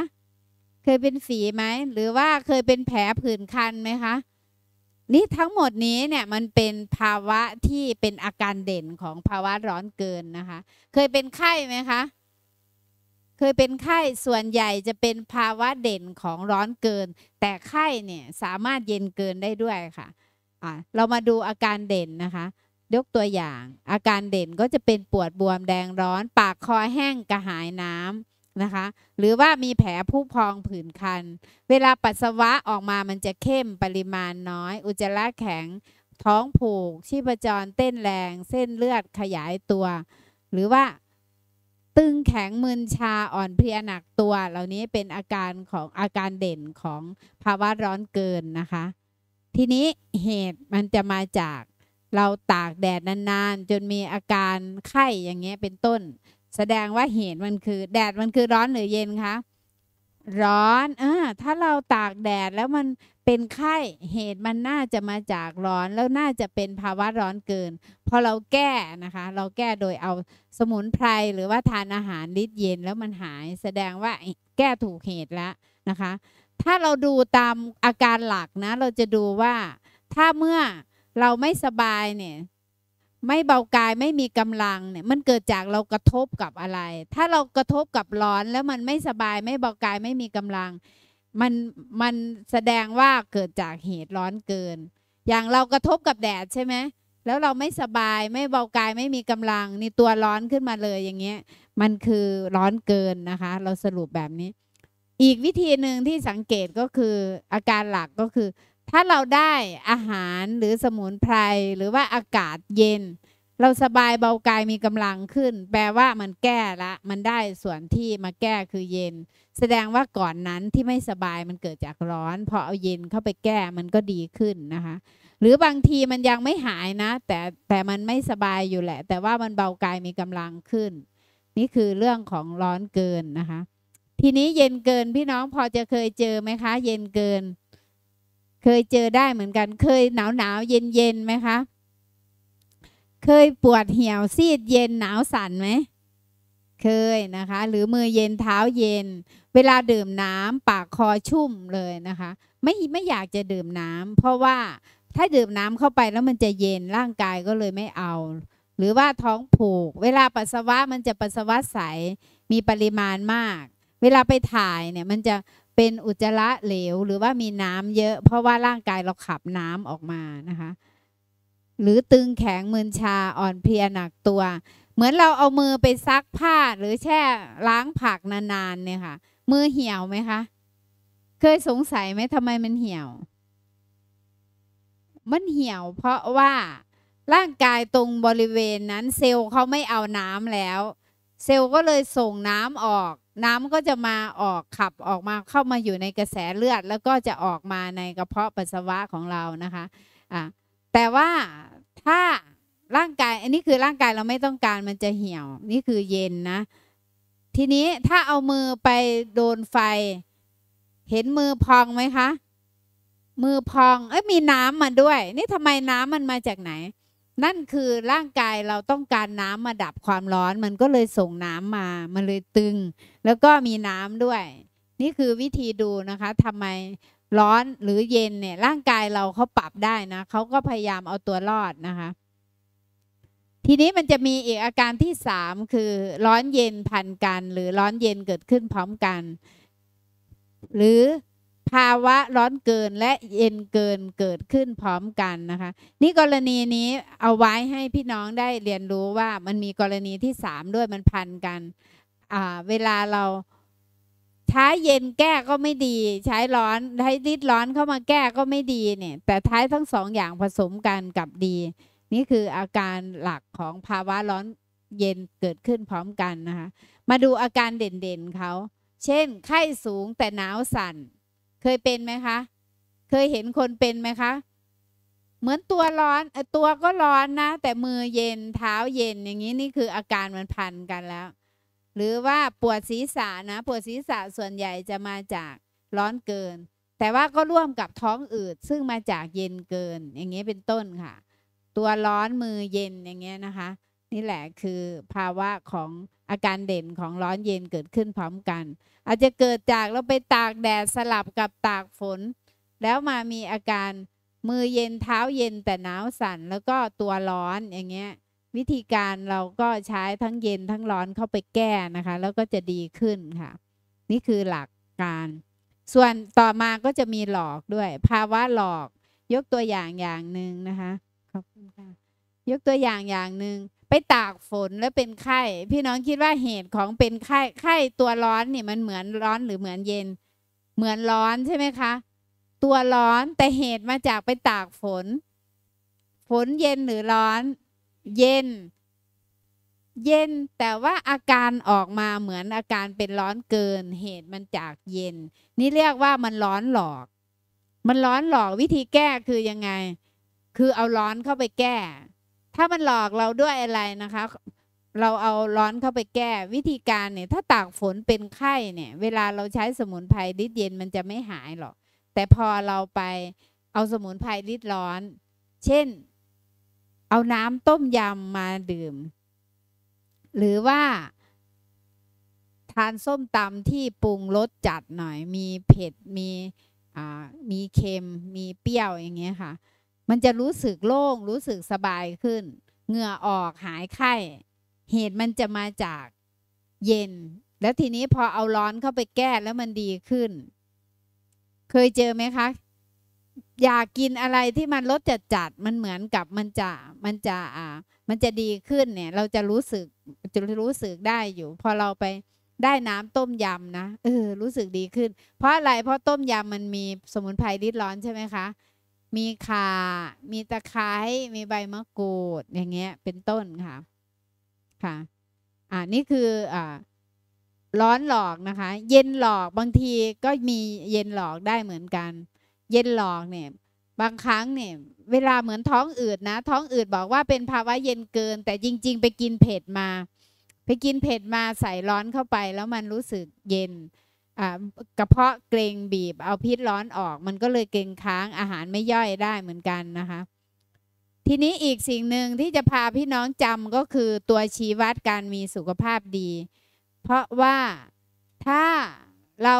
เคยเป็นฝีไหมหรือว่าเคยเป็นแผลผื่นคันไหมคะนี่ทั้งหมดนี้เนี่ยมันเป็นภาวะที่เป็นอาการเด่นของภาวะร้อนเกินนะคะ เคยเป็นไข้ไหมคะ เคยเป็นไข้ส่วนใหญ่จะเป็นภาวะเด่นของร้อนเกิน แต่ไข้เนี่ยสามารถเย็นเกินได้ด้วยค่ะะเรามาดูอาการเด่นนะคะ ยกตัวอย่าง อาการเด่นก็จะเป็นปวดบวมแดงร้อน ปากคอแห้งกระหายน้ำนะคะหรือว่ามีแผลผู้พองผื่นคัน เวลาปัสสาวะออกมามันจะเข้มปริมาณน้อย อุจจาระแข็งท้องผูก ชีพจรเต้นแรงเส้นเลือดขยายตัว หรือว่าตึงแข็งมึนชาอ่อนเพลียหนักตัว เหล่านี้เป็นอาการของอาการเด่นของภาวะร้อนเกินนะคะทีนี้เหตุมันจะมาจากเราตากแดดนานๆ จนมีอาการไข้อย่างเงี้ยเป็นต้นแสดงว่าเหตุมันคือแดดมันคือร้อนหรือเย็นคะร้อนเออถ้าเราตากแดดแล้วมันเป็นไข้เหตุมันน่าจะมาจากร้อน แล้วน่าจะเป็นภาวะร้อนเกินพอเราแก้นะคะ เราแก้โดยเอาสมุนไพรหรือว่าทานอาหารริดเย็นแล้วมันหาย แสดงว่าแก้ถูกเหตุแล้วนะคะ ถ้าเราดูตามอาการหลักนะ เราจะดูว่าถ้าเมื่อเราไม่สบายเนี่ยไม่เบากายไม่มีกำลังเนี่ยมันเกิดจากเรากระทบกับอะไร ถ้าเรากระทบกับร้อนแล้วมันไม่สบายไม่เบากายไม่มีกำลังมันมันแสดงว่าเกิดจากเหตุร้อนเกิน อย่างเรากระทบกับแดดใช่ไหมแล้วเราไม่สบายไม่เบากายไม่มีกำลังนี่ตัวร้อนขึ้นมาเลยอย่างเงี้ยมันคือร้อนเกินนะคะ เราสรุปแบบนี้ อีกวิธีหนึ่งที่สังเกตก็คืออาการหลักก็คือถ้าเราได้อาหารหรือสมุนไพรหรือว่าอากาศเย็น เราสบายเบากายมีกำลังขึ้น แปลว่ามันแก้ละมันได้ส่วนที่มาแก้คือเย็น แสดงว่าก่อนนั้นที่ไม่สบายมันเกิดจากร้อนพอเอาเย็นเข้าไปแก้มันก็ดีขึ้นนะคะหรือบางทีมันยังไม่หายนะแต่แต่มันไม่สบายอยู่แหละ แต่ว่ามันเบากายมีกำลังขึ้น นี่คือเรื่องของร้อนเกินนะคะทีนี้เย็นเกิน พี่น้องพอจะเคยเจอไหมคะ เย็นเกินเคยเจอได้เหมือนกันเคยหนาวหนาวเย็นเย็นไหมคะ เคยปวดเหี่ยวซีดเย็นหนาวสั่นไหมเคยนะคะ หรือมือเย็นเท้าเย็น เวลาดื่มน้ำปากคอชุ่มเลยนะคะ ไม่ไม่อยากจะดื่มน้ำ เพราะว่าถ้าดื่มน้ำเข้าไปแล้วมันจะเย็นร่างกายก็เลยไม่เอา หรือว่าท้องผูกเวลาปัสสาวะมันจะปัสสาวะใสมีปริมาณมาก เวลาไปถ่ายเนี่ยมันจะเป็นอุจจาระเหลวหรือว่ามีน้ำเยอะ เพราะว่าร่างกายเราขับน้ำออกมานะคะ หรือตึงแข็งมืนชาอ่อนเพลียหนักตัว เหมือนเราเอามือไปซักผ้าหรือแช่ล้างผักนานๆเนี่ยค่ะ มือเหี่ยวไหมคะเคยสงสัยไหมทำไมมันเหี่ยว มันเหี่ยวเพราะว่าร่างกายตรงบริเวณนั้น เซลล์เขาไม่เอาน้ำแล้วเซลล์ก็เลยส่งน้ำออก น้ำก็จะมาออกขับออกมาเข้ามาอยู่ในกระแสเลือด แล้วก็จะออกมาในกระเพาะปัสสาวะของเรานะคะอ่าแต่ว่าถ้าร่างกายอันนี้คือร่างกายเราไม่ต้องการมันจะเหี่ยว นี่คือเย็นนะ ทีนี้ถ้าเอามือไปโดนไฟ เห็นมือพองไหมคะมือพองเอ้ยมีน้ำมาด้วย นี่ทำไมน้ำมันมาจากไหนนั่นคือร่างกายเราต้องการน้ำมาดับความร้อน มันก็เลยส่งน้ำมามันเลยตึง แล้วก็มีน้ำด้วย นี่คือวิธีดูนะคะทำไมร้อนหรือเย็นเนี่ยร่างกายเราเขาปรับได้นะเขาก็พยายามเอาตัวรอดนะคะทีนี้มันจะมีอีกอาการที่สามคือร้อนเย็นพันกัน หรือร้อนเย็นเกิดขึ้นพร้อมกัน หรือภาวะร้อนเกินและเย็นเกินเกิดขึ้นพร้อมกันนะคะนี่กรณีนี้เอาไว้ให้พี่น้องได้เรียนรู้ว่ามันมีกรณีที่สามด้วยมันพันกันเวลาเราใช้เย็นแก้ก็ไม่ดี ใช้ร้อนใช้ริดร้อนเข้ามาแก้ก็ไม่ดีเนี่ยแต่ท้ายทั้งสองอย่างผสมกันกับดี นี่คืออาการหลักของภาวะร้อนเย็นเกิดขึ้นพร้อมกันนะคะมาดูอาการเด่นๆเขาเช่นไข้สูงแต่หนาวสัน่นเคยเป็นไหมคะ เคยเห็นคนเป็นไหมคะ เหมือนตัวร้อนตัวก็ร้อนนะ แต่มือเย็นเท้าเย็นอย่างนี้นี่คืออาการมันพันกันแล้ว หรือว่าปวดศีรษะนะปวดศีรษะส่วนใหญ่จะมาจากร้อนเกิน แต่ว่าก็ร่วมกับท้องอืดซึ่งมาจากเย็นเกินอย่างนี้เป็นต้นค่ะ ตัวร้อนมือเย็นอย่างเงี้ยนะคะ นี่แหละคือภาวะของอาการเด่นของร้อนเย็นเกิดขึ้นพร้อมกัน อาจจะเกิดจากเราไปตากแดด สลับกับตากฝน แล้วมามีอาการมือเย็นเท้าเย็นแต่หนาวสั่นแล้วก็ตัวร้อนอย่างเงี้ย วิธีการเราก็ใช้ทั้งเย็นทั้งร้อนเข้าไปแก้นะคะ แล้วก็จะดีขึ้นค่ะ นี่คือหลักการ ส่วนต่อมา ก็จะมีหลอกด้วย ภาวะหลอก ยกตัวอย่างอย่างหนึ่งนะคะขอบคุณค่ะยกตัวอย่างอย่างหนึ่งไปตากฝนแล้วเป็นไข้ พี่น้องคิดว่าเหตุของเป็นไข้ไข้ตัวร้อนนี่มันเหมือนร้อนหรือเหมือนเย็น เหมือนร้อนใช่ไหมคะ ตัวร้อนแต่เหตุมาจากไปตากฝน ฝนเย็นหรือร้อนเย็น เย็น แต่ว่าอาการออกมาเหมือนอาการเป็นร้อนเกินเหตุมันจากเย็น นี่เรียกว่ามันร้อนหลอก มันร้อนหลอกวิธีแก้คือยังไง คือเอาร้อนเข้าไปแก้ถ้ามันหลอกเราด้วยอะไรนะคะ เราเอาร้อนเข้าไปแก้วิธีการเนี่ยถ้าตากฝนเป็นไข้เนี่ย เวลาเราใช้สมุนไพรริดเย็นมันจะไม่หายหรอก แต่พอเราไปเอาสมุนไพรริดร้อน เช่นเอาน้ำต้มยำมาดื่ม หรือว่าทานส้มตำที่ปรุงรสจัดหน่อย มีเผ็ดมีมีเค็มมีเปรี้ยวอย่างเงี้ยค่ะมันจะรู้สึกโล่ง รู้สึกสบายขึ้นเหงื่อออกหายไข้เหตุมันจะมาจากเย็น แล้วทีนี้พอเอาร้อนเข้าไปแก้แล้วมันดีขึ้น เคยเจอไหมคะ อยากกินอะไรที่มันรสจัดจัดมันเหมือนกับมันจะมันจะอ่ามันจะดีขึ้นเนี่ยเราจะรู้สึกจะรู้สึกได้อยู่ พอเราไปได้น้ำต้มยำนะเออรู้สึกดีขึ้น เพราะอะไรเพราะต้มยำมันมีสมุนไพรริดร้อนใช่ไหมคะมีข่ามีตะไคร้ มีใบมะกรูด อย่างเงี้ย เป็นต้นค่ะ ค่ะอ่านี่คืออ่าร้อนหลอกนะคะ เย็นหลอก บางทีก็มีเย็นหลอกได้เหมือนกัน เย็นหลอกเนี่ย บางครั้งเนี่ย เวลาเหมือนท้องอืดนะ ท้องอืดบอกว่าเป็นภาวะเย็นเกิน แต่จริงๆ ไปกินเผ็ดมา ไปกินเผ็ดมาใส่ร้อนเข้าไป แล้วมันรู้สึกเย็นกระเพาะเกรงบีบเอาพิษร้อนออก มันก็เลยเกรงค้างอาหารไม่ย่อยได้เหมือนกันนะคะทีนี้อีกสิ่งหนึ่งที่จะพาพี่น้องจำก็คือตัวชี้วัดการมีสุขภาพดี เพราะว่าถ้าเรา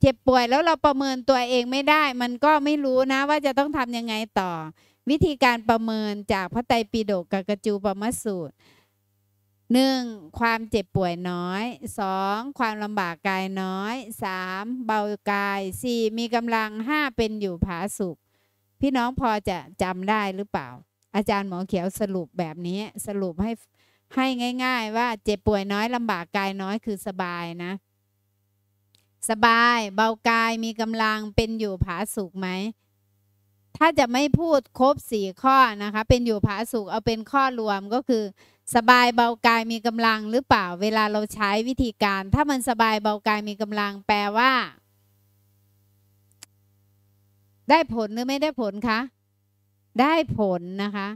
เจ็บป่วยแล้วเราประเมินตัวเองไม่ได้ มันก็ไม่รู้นะว่าจะต้องทำยังไงต่อ วิธีการประเมินจากพระไตรปิฎกกับกระจูปมสูตร 1. ความเจ็บป่วยน้อย 2. ความลำบากกายน้อย 3. เบากาย 4. มีกำลัง 5. เป็นอยู่ผาสุขพี่น้องพอจะจำได้หรือเปล่า อาจารย์หมอเขียวสรุปแบบนี้สรุปให้ ให้ง่าย ๆ ว่าเจ็บป่วยน้อยลำบากกายน้อยคือสบายนะ สบาย เบากายมีกำลังเป็นอยู่ผาสุขไหมถ้าจะไม่พูดครบสี่ข้อนะคะ เป็นอยู่ผาสุข เอาเป็นข้อรวมก็คือ สบายเบากายมีกำลังหรือเปล่าเวลาเราใช้วิธีการ ถ้ามันสบายเบากายมีกำลัง แปลว่า ได้ผลหรือไม่ได้ผล คะ ได้ผลนะคะ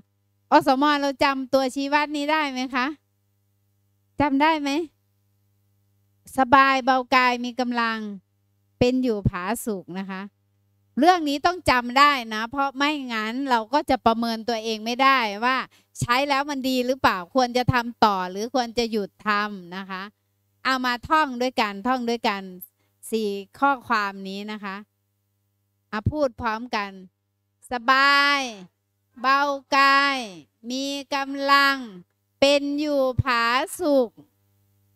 อสมเราจำตัวชี้วัดนี้ได้ไหมคะจำได้ไหม สบายเบากายมีกำลัง เป็นอยู่ผาสุกนะคะเรื่องนี้ต้องจำได้นะเพราะไม่งั้นเราก็จะประเมินตัวเองไม่ได้ว่าใช้แล้วมันดีหรือเปล่าควรจะทำต่อหรือควรจะหยุดทำนะคะเอามาท่องด้วยกัน ท่องด้วยกันสี่ข้อความนี้นะคะอาพูดพร้อมกัน สบาย เบากาย มีกำลัง เป็นอยู่ผาสุข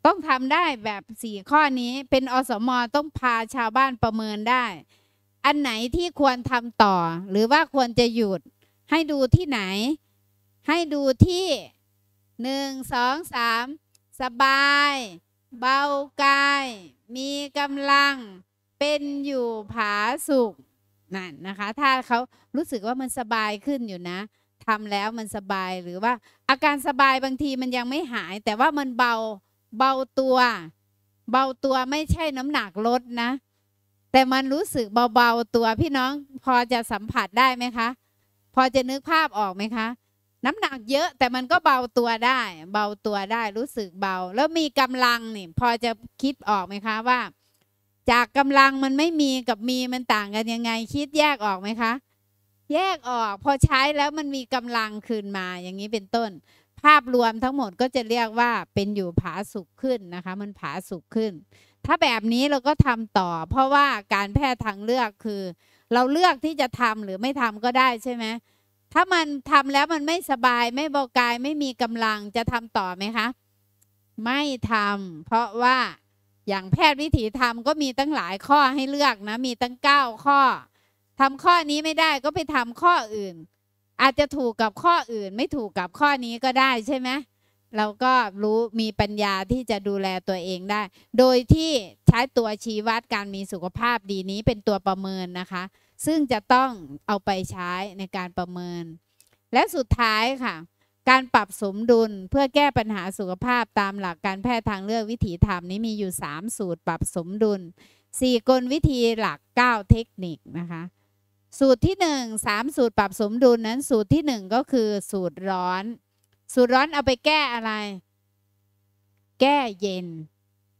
ต้องทำได้แบบสี่ข้อนี้เป็นอสมอต้องพาชาวบ้านประเมินได้อันไหนที่ควรทำต่อหรือว่าควรจะหยุดให้ดูที่ไหน ให้ดูที่หนึ่งสองสามสบาย เบากาย มีกำลังเป็นอยู่ผาสุขนั่นนะคะ ถ้าเขารู้สึกว่ามันสบายขึ้นอยู่นะทำแล้วมันสบายหรือว่าอาการสบายบางทีมันยังไม่หาย แต่ว่ามันเบาเบาตัว เบาตัวไม่ใช่น้ำหนักลดนะแต่มันรู้สึกเบาๆตัวพี่น้องพอจะสัมผัสได้ไหมคะ พอจะนึกภาพออกไหมคะ น้ำหนักเยอะแต่มันก็เบาตัวได้ เบาตัวได้รู้สึกเบา แล้วมีกำลังนี่พอจะคิดออกไหมคะว่า จากกำลังมันไม่มีกับมีมันต่างกันยังไงคิดแยกออกไหมคะ แยกออก พอใช้แล้วมันมีกำลังคืนมาอย่างนี้เป็นต้น ภาพรวมทั้งหมดก็จะเรียกว่าเป็นอยู่ผาสุกขึ้นนะคะ มันผาสุกขึ้นถ้าแบบนี้เราก็ทำต่อเพราะว่าการแพทย์ทางเลือกคือ เราเลือกที่จะทำหรือไม่ทำก็ได้ใช่ไหมถ้ามันทำแล้วมันไม่สบายไม่เบากายไม่มีกำลังจะทำต่อไหมคะ ไม่ทำ เพราะว่าอย่างแพทย์วิถีธรรมก็มีตั้งหลายข้อให้เลือกนะ มีตั้ง 9 ข้อ ทำข้อนี้ไม่ได้ก็ไปทำข้ออื่น อาจจะถูกกับข้ออื่นไม่ถูกกับข้อนี้ก็ได้ใช่ไหมเราก็รู้มีปัญญาที่จะดูแลตัวเองได้ โดยที่ใช้ตัวชี้วัดการมีสุขภาพดีนี้เป็นตัวประเมินนะคะ ซึ่งจะต้องเอาไปใช้ในการประเมิน และสุดท้ายค่ะ การปรับสมดุลเพื่อแก้ปัญหาสุขภาพตามหลักการแพทย์ทางเลือกวิถีธรรมนี้มีอยู่ 3 สูตรปรับสมดุล 4กลวิธีหลัก 9 เทคนิคนะคะสูตรที่ 1 3 สูตรปรับสมดุลนั้นสูตรที่ 1 ก็คือสูตรร้อนสูตรร้อนเอาไปแก้อะไร แก้เย็น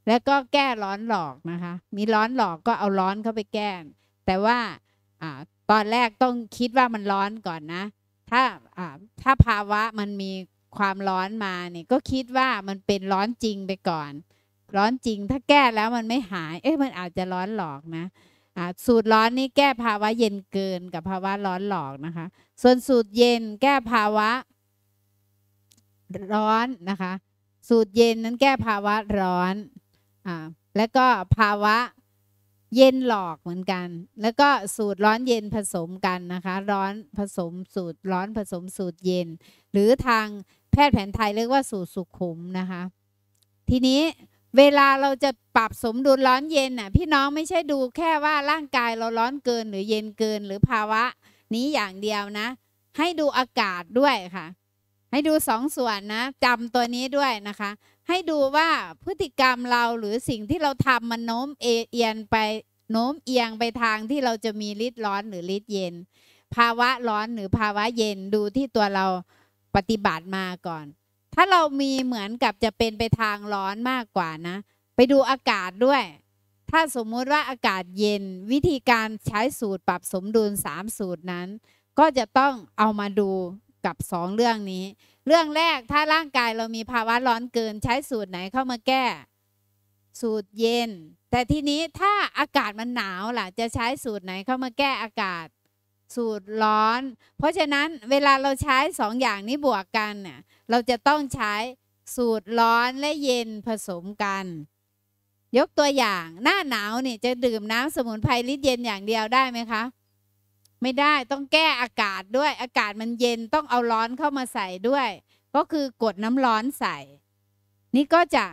แล้วก็แก้ร้อนหลอกนะคะ มีร้อนหลอกก็เอาร้อนเข้าไปแก้ แต่ว่าอตอนแรกต้องคิดว่ามันร้อนก่อนนะ ถ้าถ้าภาวะมันมีความร้อนมาเนี่ยก็คิดว่ามันเป็นร้อนจริงไปก่อน ร้อนจริงถ้าแก้แล้วมันไม่หาย เอ๊ะมันอาจจะร้อนหลอกนะ สูตรร้อนนี่แก้ภาวะเย็นเกินกับภาวะร้อนหลอกนะคะ ส่วนสูตรเย็นแก้ภาวะร้อนนะคะ สูตรเย็นนั้นแก้ภาวะร้อนอ่าแล้วก็ภาวะเย็นหลอกเหมือนกัน แล้วก็สูตรร้อนเย็นผสมกันนะคะ ร้อนผสมสูตรร้อนผสมสูตรเย็น หรือทางแพทย์แผนไทยเรียกว่าสูตรสุขุมนะคะ ทีนี้เวลาเราจะปรับสมดุลร้อนเย็นน่ะพี่น้องไม่ใช่ดูแค่ว่าร่างกายเราร้อนเกินหรือเย็นเกินหรือภาวะนี้อย่างเดียวนะ ให้ดูอากาศด้วยค่ะให้ดูสองส่วนนะจำตัวนี้ด้วยนะคะ ให้ดูว่าพฤติกรรมเราหรือสิ่งที่เราทำมันโน้มเอียงไปโน้มเอียงไปทางที่เราจะมีฤทธิ์ร้อนหรือฤทธิ์เย็น ภาวะร้อนหรือภาวะเย็นดูที่ตัวเราปฏิบัติมาก่อน ถ้าเรามีเหมือนกับจะเป็นไปทางร้อนมากกว่านะ ไปดูอากาศด้วย ถ้าสมมุติว่าอากาศเย็นวิธีการใช้สูตรปรับสมดุล3สูตรนั้น ก็จะต้องเอามาดูกับ2เรื่องนี้ เรื่องแรกถ้าร่างกายเรามีภาวะร้อนเกิน ใช้สูตรไหนเข้ามาแก้ สูตรเย็น แต่ทีนี้ถ้าอากาศมันหนาวล่ะจะใช้สูตรไหนเข้ามาแก้อากาศสูตรร้อน เพราะฉะนั้นเวลาเราใช้ 2ออย่างนี้บวกกันเนี่ยเราจะต้องใช้สูตรร้อนและเย็นผสมกัน ยกตัวอย่างหน้าหนาวนี่จะดื่มน้ำสมุนไพรลิตรเย็นอย่างเดียวได้ไหมคะไม่ได้ต้องแก้อากาศด้วยอากาศมันเย็นต้องเอาร้อนเข้ามาใส่ด้วย ก็คือกดน้ำร้อนใส่นี่ก็จะ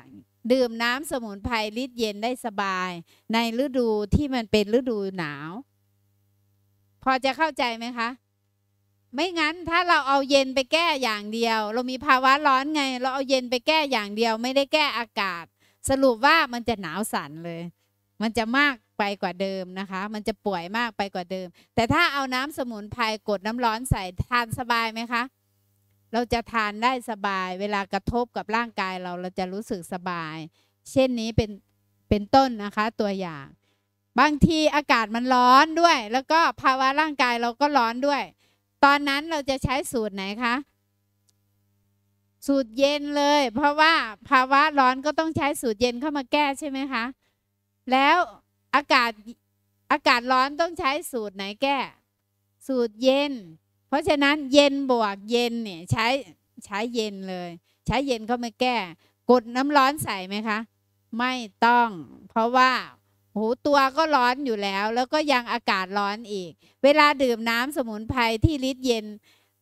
ดื่มน้ำสมุนไพรลิตรเย็นได้สบายในฤดูที่มันเป็นฤดูหนาว พอจะเข้าใจไหมคะ ไม่งั้นถ้าเราเอาเย็นไปแก้อย่างเดียว เรามีภาวะร้อนไง เราเอาเย็นไปแก้อย่างเดียว ไม่ได้แก้อากาศ สรุปว่ามันจะหนาวสั่นเลย มันจะมากไปกว่าเดิมนะคะ มันจะป่วยมากไปกว่าเดิม แต่ถ้าเอาน้ำสมุนไพรกดน้ำร้อนใส่ทานสบายไหมคะเราจะทานได้สบาย เวลากระทบกับร่างกายเราเราจะรู้สึกสบาย เช่นนี้เป็นเป็นต้นนะคะ ตัวอย่าง บางทีอากาศมันร้อนด้วย แล้วก็ภาวะร่างกายเราก็ร้อนด้วย ตอนนั้นเราจะใช้สูตรไหนคะ สูตรเย็นเลย เพราะว่าภาวะร้อนก็ต้องใช้สูตรเย็นเข้ามาแก้ใช่ไหมคะแล้วอากาศอากาศร้อนต้องใช้สูตรไหนแก้ สูตรเย็น เพราะฉะนั้นเย็นบวกเย็นเนี่ยใช้ใช้เย็นเลย ใช้เย็นเข้ามาแก้ กดน้ำร้อนใส่ไหมคะไม่ต้องเพราะว่าหูตัวก็ร้อนอยู่แล้ว แล้วก็ยังอากาศร้อนอีก เวลาดื่มน้ำสมุนไพรที่ลิตรเย็น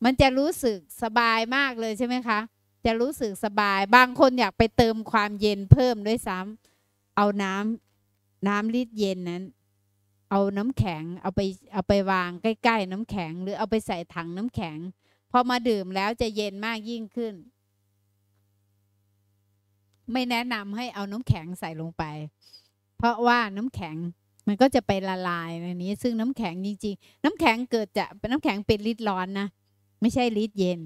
มันจะรู้สึกสบายมากเลยใช่ไหมคะ จะรู้สึกสบาย บางคนอยากไปเติมความเย็นเพิ่มด้วยซ้ำเอาน้ำน้ำลิดเย็นนั้น เอาน้ำแข็ง เอาไปเอาไปวางใกล้ๆน้ำแข็ง หรือเอาไปใส่ถังน้ำแข็ง พอมาดื่มแล้วจะเย็นมากยิ่งขึ้น ไม่แนะนำให้เอาน้ำแข็งใส่ลงไป เพราะว่าน้ำแข็งมันก็จะไปละลายในนี้ ซึ่งน้ำแข็งจริงๆ น้ำแข็งเกิดจะเป็นน้ำแข็งเป็นลิตรร้อนนะ ไม่ใช่ลิตรเย็น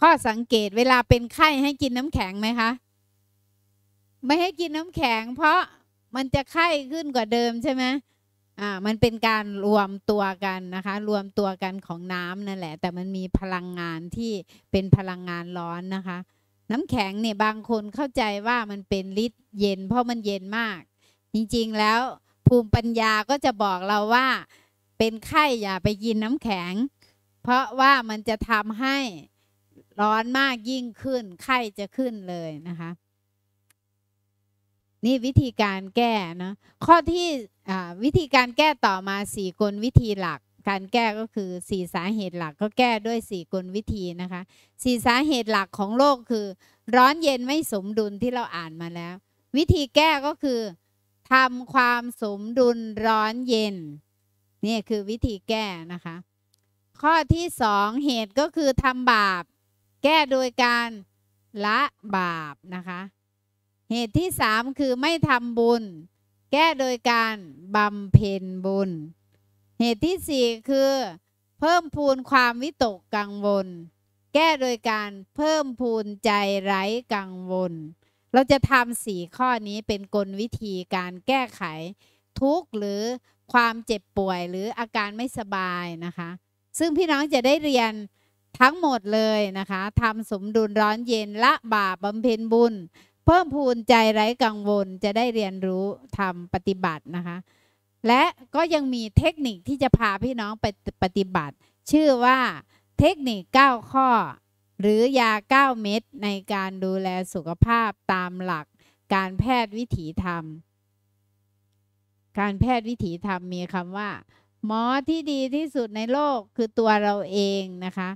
ข้อสังเกตเวลาเป็นไข้ให้กินน้ำแข็งไหมคะไม่ให้กินน้ำแข็ง เพราะมันจะไข้ขึ้นกว่าเดิมใช่ไหมอ่า มันเป็นการรวมตัวกันนะคะ รวมตัวกันของน้ำนั่นแหละ แต่มันมีพลังงานที่เป็นพลังงานร้อนนะคะ น้ำแข็งเนี่ย บางคนเข้าใจว่ามันเป็นลิตเย็นเพราะมันเย็นมาก จริง ๆ แล้วภูมิปัญญาก็จะบอกเราว่า เป็นไข้อย่าไปกินน้ำแข็ง เพราะว่ามันจะทำให้ร้อนมากยิ่งขึ้นไข้จะขึ้นเลยนะคะนี่วิธีการแก้นะข้อที่วิธีการแก้ต่อมาสี่กลวิธีหลัก การแก้ก็คือสี่สาเหตุหลักก็แก้ด้วยสี่กลวิธีนะคะสี่สาเหตุหลักของโลกคือ ร้อนเย็นไม่สมดุลที่เราอ่านมาแล้ว วิธีแก้ก็คือทำความสมดุลร้อนเย็น นี่คือวิธีแก้นะคะ ข้อที่สองเหตุก็คือทำบาป แก้โดยการละบาปนะคะเหตุที่สามคือไม่ทำบุญ แก้โดยการบำเพ็ญบุญ เหตุที่สี่คือ เพิ่มพูนความวิตกกังวล แก้โดยการเพิ่มพูนใจไร้กังวล เราจะทำสี่ข้อนี้เป็นกลวิธีการแก้ไขทุกหรือความเจ็บป่วย หรืออาการไม่สบายนะคะ ซึ่งพี่น้องจะได้เรียนทั้งหมดเลยนะคะทำสมดุลร้อนเย็นละบาปบำเพ็ญบุญเพิ่มพูนใจไร้กังวลจะได้เรียนรู้ทำปฏิบัตินะคะ และก็ยังมีเทคนิคที่จะพาพี่น้องไปปฏิบัติ ชื่อว่าเทคนิค 9 ข้อ หรือยา 9 เม็ดในการดูแลสุขภาพตามหลักการแพทย์วิถีธรรม การแพทย์วิถีธรรมมีคำว่า หมอที่ดีที่สุดในโลกคือตัวเราเองนะคะ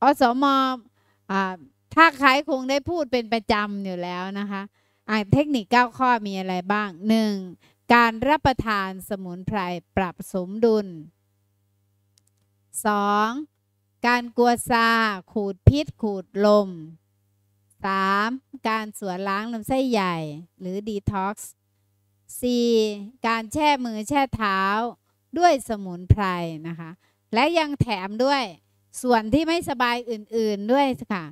อสมอถ้าใครคงได้พูดเป็นประจำอยู่แล้วนะคะอเทคนิค9ข้อมีอะไรบ้าง 1. การรับประทานสมุนไพรปรับสมดุล 2. การกลัวซาขูดพิษขูดลม 3. การสวนล้างลำไส้ใหญ่ หรือดีท็อกซ์ 4. การแช่มือแช่เท้าด้วยสมุนไพรนะคะ และยังแถมด้วยส่วนที่ไม่สบายอื่น ๆด้วยค่ะ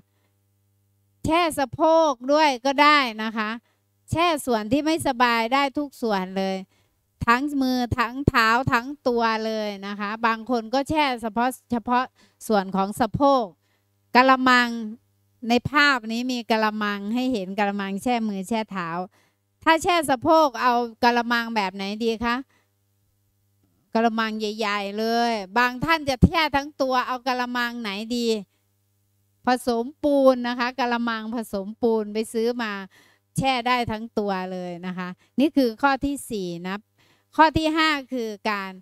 แช่สะโพกด้วยก็ได้นะคะ แช่ส่วนที่ไม่สบายได้ทุกส่วนเลย ทั้งมือทั้งเท้าทั้งตัวเลยนะคะ บางคนก็แช่เฉพาะเฉพาะส่วนของสะโพกกระมังในภาพนี้มีกระมังให้เห็นกระมังแช่มือแช่เท้าถ้าแช่สะโพกเอากระมังแบบไหนดีคะกระมังใหญ่ ๆ เลย บางท่านจะแช่ทั้งตัวเอากระมังไหนดีผสมปูนนะคะกระมังผสมปูนไปซื้อมาแช่ได้ทั้งตัวเลยนะคะ นี่คือข้อที่4นะข้อที่ 5 คือการ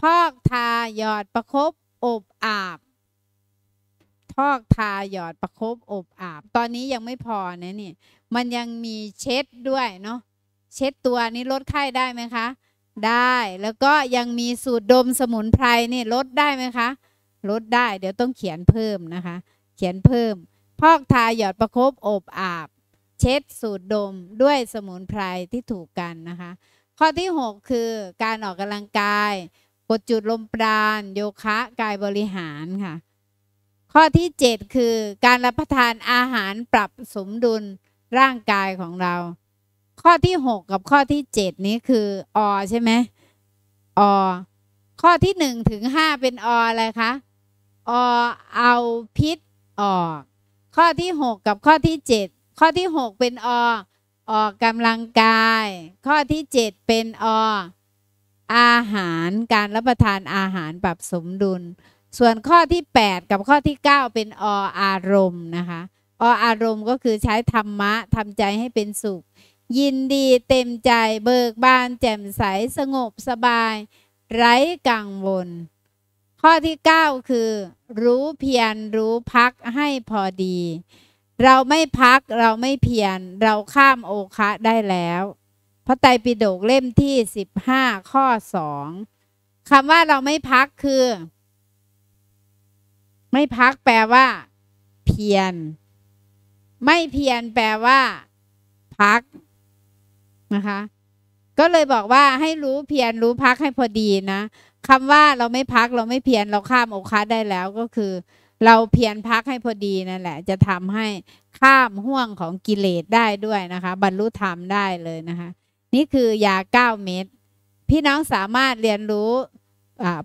พอกทาหยอดประครบอบอาบพอกทาหยอดประครบอบอาบ ตอนนี้ยังไม่พอนะนี่ มันยังมีเช็ดด้วยเนาะเช็ดตัวนี่ลดไข้ได้ไหมคะ ได้แล้วก็ยังมีสูตรดมสมุนไพรนี่ลดได้ไหมคะ ลดได้เดี๋ยวต้องเขียนเพิ่มนะคะเขียนเพิ่มพอกทาหยอดประครบอบอาบเช็ดสูดดมด้วยสมุนไพรที่ถูกกันนะคะข้อที่ 6 คือ การออกกำลังกาย กดจุดลมปราณโยคะกายบริหารค่ะข้อที่ 7 คือ การรับประทานอาหารปรับสมดุลร่างกายของเรา ข้อที่ 6 กับข้อที่7นี้คืออใช่ไหมอข้อที่ 1 ถึง5เป็นออะไรคะอเอาพิษออกข้อที่ 6 กับข้อที่ 7 ข้อที่6เป็น อออกกำลังกาย ข้อที่7เป็นออาหารการรับประทานอาหาร ปรับสมดุล ส่วนข้อที่ 8 กับข้อที่9เป็น ออารมณ์นะคะออารมณ์ก็คือใช้ธรรมะทำใจให้เป็นสุข ยินดีเต็มใจเบิกบาน แจ่มใสสงบสบาย ไร้กังวลข้อที่9คือ รู้เพียรรู้พักให้พอดี เราไม่พัก เราไม่เพียรเราข้ามโอคะได้แล้ว พระไตรปิฎกเล่มที่15ข้อ2คำว่าเราไม่พักคือ ไม่พักแปลว่าเพียรไม่เพียรแปลว่าพัก นะคะ ก็เลยบอกว่าให้รู้เพียรรู้พักให้พอดีนะคำว่าเราไม่พักเราไม่เพียรเราข้ามโอคะได้แล้วก็คือ เราเพียรพักให้พอดีนั่นแหละ จะทำให้ข้ามห่วงของกิเลสได้ด้วยนะคะ บรรลุธรรมได้เลยนะคะ นี่คือ ยาเก้าเม็ดพี่น้องสามารถเรียนรู้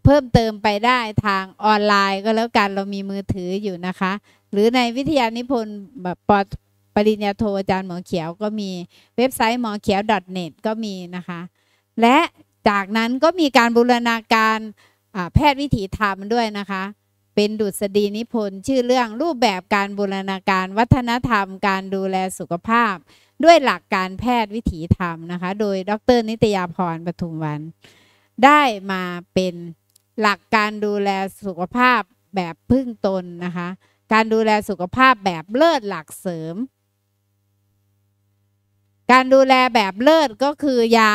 เพิ่มเติมไปได้ทางออนไลน์ ก็แล้วกัน เรามีมือถืออยู่นะคะหรือในวิทยานิพนธ์แบบปปริญญาโทอาจารย์หมอเขียวก็มีเว็บไซต์หมอเขียว .net ก็มีนะคะ และจากนั้นก็มีการบูรณาการแพทย์วิถีธรรมด้วยนะคะเป็นดุษฎีนิพนธ์ชื่อเรื่องรูปแบบการบูรณาการวัฒนธรรม การดูแลสุขภาพ ด้วยหลักการแพทย์วิถีธรรมนะคะโดยดร นิตยาพรปทุมวัน ได้มาเป็นหลักการดูแลสุขภาพแบบพึ่งตนนะคะการดูแลสุขภาพแบบเลิศหลักเสริม การดูแลแบบเลิศก็คือยา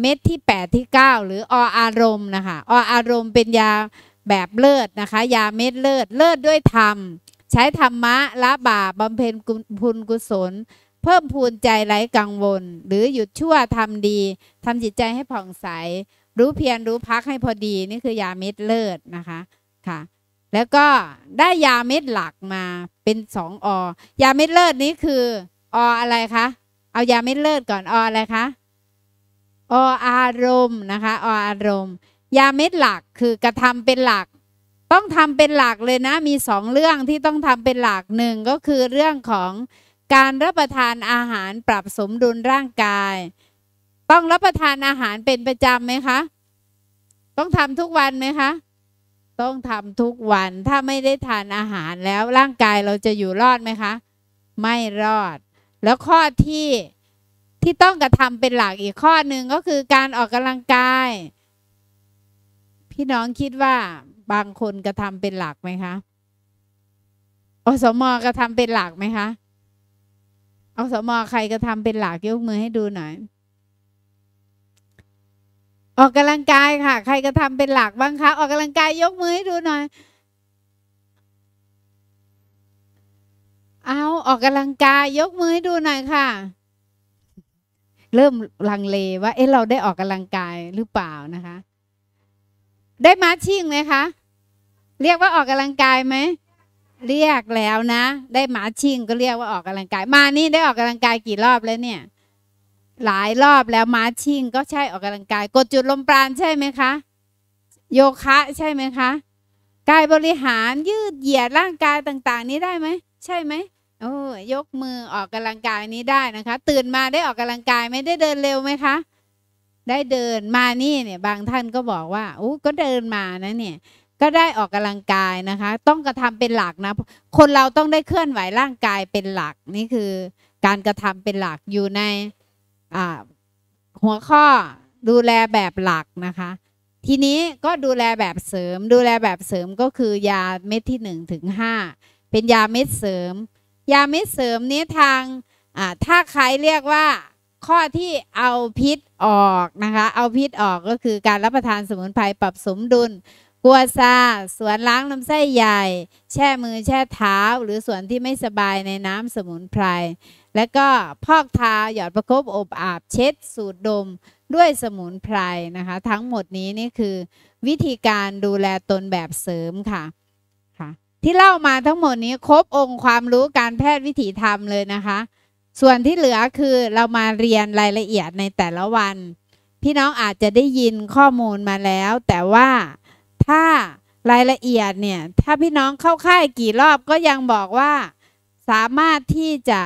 เม็ดที่ 8 ที่ 9 หรือออารมณ์นะคะออารมณ์เป็นยาแบบเลิศนะคะ ยาเม็ดเลิศ เลิศด้วยธรรม ใช้ธรรมะละบาปบำเพ็ญพุนกุศล เพิ่มพูนใจไร้กังวล หรือหยุดชั่วทำดีทำจิตใจให้ผ่องใส รู้เพียรรู้พักให้พอดีนี่คือยาเม็ดเลิศนะคะค่ะ แล้วก็ได้ยาเม็ดหลักมาเป็นสองอยาเม็ดเลิศนี้คือออะไรคะเอายาเม็ดเลิศก่อนออะไรคะออารมณ์นะคะออารมณ์ ยาเม็ดหลักคือกระทำเป็นหลัก ต้องทำเป็นหลักเลยนะมีสองเรื่องที่ต้องทำเป็นหลักหนึ่งก็คือเรื่องของการรับประทานอาหารปรับสมดุลร่างกาย ต้องรับประทานอาหารเป็นประจำไหมคะต้องทำทุกวันไหมคะต้องทำทุกวันถ้าไม่ได้ทานอาหารแล้วร่างกายเราจะอยู่รอดไหมคะ ไม่รอดแล้วข้อที่ที่ต้องกระทำเป็นหลักอีกข้อหนึ่งก็คือการออกกำลังกาย พี่น้องคิดว่าบางคนกระทำเป็นหลักไหมคะอสมอกระทำเป็นหลักไหมคะอสมอใครกระทำเป็นหลักยกมือให้ดูหน่อย ออกกำลังกายค่ะ ใครกระทำเป็นหลักบ้างคะออกกำลังกายยกมือให้ดูหน่อย เอาออกกำลังกายยกมือให้ดูหน่อยค่ะเริ่มลังเลว่าเอ๊ะเราได้ออกกำลังกายหรือเปล่านะคะ ได้มาชิ่งไหมคะ เรียกว่าออกกำลังกายไหม เรียกแล้วนะ ได้มาชิ่งก็เรียกว่าออกกำลังกายมานี่ได้ออกกำลังกายกี่รอบแล้วเนี่ย หลายรอบแล้ว มาชิ่งก็ใช่ออกกำลังกายกดจุดลมปราณใช่ไหมคะโยคะใช่ไหมคะกายบริหารยืดเหยียดร่างกายต่าง ๆนี้ได้ไหมใช่ไหมโอ้ยกมือออกกำลังกายนี้ได้นะคะ ตื่นมาได้ออกกำลังกายไม่ได้เดินเร็วไหมคะ ได้เดินมานี่เนี่ยบางท่านก็บอกว่าอู้ก็เดินมานะเนี่ยก็ได้ออกกำลังกายนะคะ ต้องกระทำเป็นหลักนะคนเราต้องได้เคลื่อนไหวร่างกายเป็นหลักนี่คือการกระทำเป็นหลักอยู่ในหัวข้อดูแลแบบหลักนะคะ ทีนี้ก็ดูแลแบบเสริม ดูแลแบบเสริมก็คือ ยาเม็ดที่1ถึง5เป็นยาเม็ดเสริมยาเม็ดเสริมนี้ทางถ้าใครเรียกว่าข้อที่เอาพิษออกนะคะ เอาพิษออกก็คือการรับประทานสมุนไพรปรับสมดุลกัวซาสวนล้างลำไส้ใหญ่ แช่มือแช่เท้า หรือส่วนที่ไม่สบายในน้ำสมุนไพร และก็ พอกทาหยอดประคบอบอาบ เช็ดสูดดมด้วยสมุนไพรนะคะ ทั้งหมดนี้นี่คือ วิธีการดูแลตนแบบเสริมค่ะที่เล่ามาทั้งหมดนี้ครบองค์ความรู้การแพทย์วิถีธรรมเลยนะคะ ส่วนที่เหลือคือเรามาเรียนรายละเอียดในแต่ละวัน พี่น้องอาจจะได้ยินข้อมูลมาแล้ว แต่ว่าถ้ารายละเอียดเนี่ยถ้าพี่น้องเข้าค่ายกี่รอบก็ยังบอกว่าสามารถที่จะ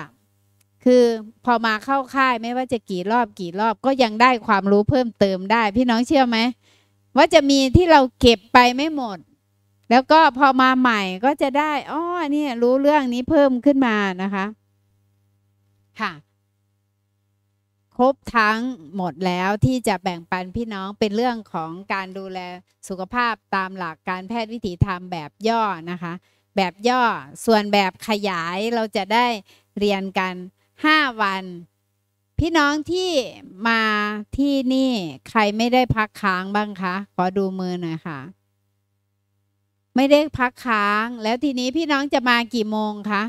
คือพอมาเข้าค่ายไม่ว่าจะกี่รอบกี่รอบก็ยังได้ความรู้เพิ่มเติมได้ พี่น้องเชื่อไหมว่าจะมีที่เราเก็บไปไม่หมดแล้วก็พอมาใหม่ก็จะได้อ๋อเนี่ยรู้เรื่องนี้เพิ่มขึ้นมานะคะ ค่ะ ครบทั้งหมดแล้วที่จะแบ่งปันพี่น้องเป็นเรื่องของการดูแลสุขภาพตามหลักการแพทย์วิถีธรรมแบบย่อนะคะ แบบย่อ ส่วนแบบขยายเราจะได้เรียนกัน 5 วัน พี่น้องที่มาที่นี่ใครไม่ได้พักค้างบ้างคะ ขอดูมือหน่อยค่ะไม่ได้พักค้าง แล้วทีนี้พี่น้องจะมากี่โมงคะ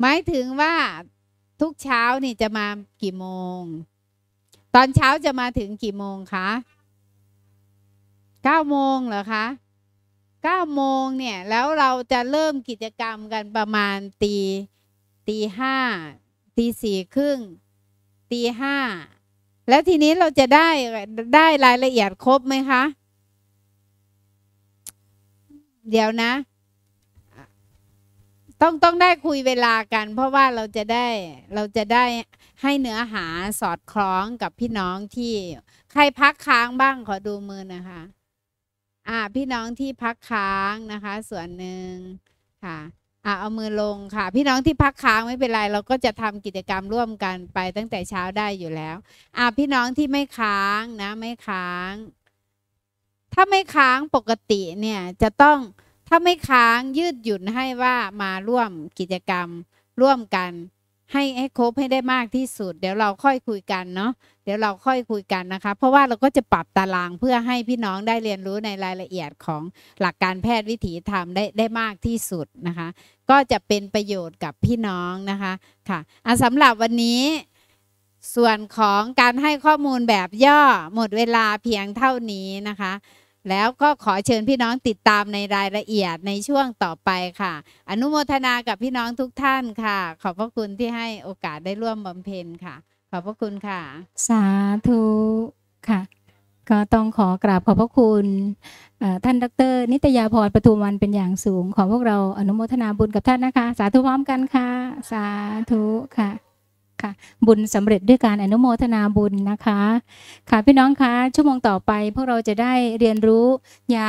หมายถึงว่าทุกเช้านี่จะมากี่โมง ตอนเช้าจะมาถึงกี่โมงคะเก้าโมงเหรอคะเก้าโมงเนี่ย แล้วเราจะเริ่มกิจกรรมกันประมาณตี ตีห้าตีสี่ครึ่งตีห้าแล้วทีนี้เราจะได้ได้รายละเอียดครบไหมคะ เดี๋ยวนะต้องต้องได้คุยเวลากันเพราะว่าเราจะได้เราจะได้ให้เนื้อหาสอดคล้องกับพี่น้องที่ใครพักค้างบ้างขอดูมือนะคะอ่าพี่น้องที่พักค้างนะคะ ส่วนหนึ่งค่ะอ่ะเอามือลงค่ะ พี่น้องที่พักค้างไม่เป็นไร เราก็จะทำกิจกรรมร่วมกันไปตั้งแต่เช้าได้อยู่แล้วอ่ะพี่น้องที่ไม่ค้างนะ ไม่ค้าง ถ้าไม่ค้างปกติเนี่ยจะต้องถ้าไม่ค้างยืดหยุ่นให้ว่ามาร่วมกิจกรรมร่วมกัน ให้ให้ครบให้ได้มากที่สุด เดี๋ยวเราค่อยคุยกันเนาะดี๋ยวเราค่อยคุยกันนะคะ เพราะว่าเราก็จะปรับตารางเพื่อให้พี่น้องได้เรียนรู้ในรายละเอียดของหลักการแพทย์วิถีธรรมได้ได้มากที่สุดนะคะ ก็จะเป็นประโยชน์กับพี่น้องนะคะค่ะอ่ะสำหรับวันนี้ ส่วนของการให้ข้อมูลแบบย่อหมดเวลาเพียงเท่านี้นะคะ แล้วก็ขอเชิญพี่น้องติดตามในรายละเอียดในช่วงต่อไปค่ะ อนุโมทนากับพี่น้องทุกท่านค่ะขอบพระคุณที่ให้โอกาสได้ร่วมบำเพ็ญค่ะขอบพระคุณค่ะ สาธุค่ะ ก็ต้องขอกราบขอบพระคุณท่านดร นิตยาพรประทุมวันเป็นอย่างสูงของพวกเราอนุโมทนาบุญกับท่านนะคะ สาธุพร้อมกันค่ะ สาธุค่ะค่ะ บุญสำเร็จด้วยการอนุโมทนาบุญนะคะค่ะพี่น้องคะชั่วโมงต่อไป พวกเราจะได้เรียนรู้ยา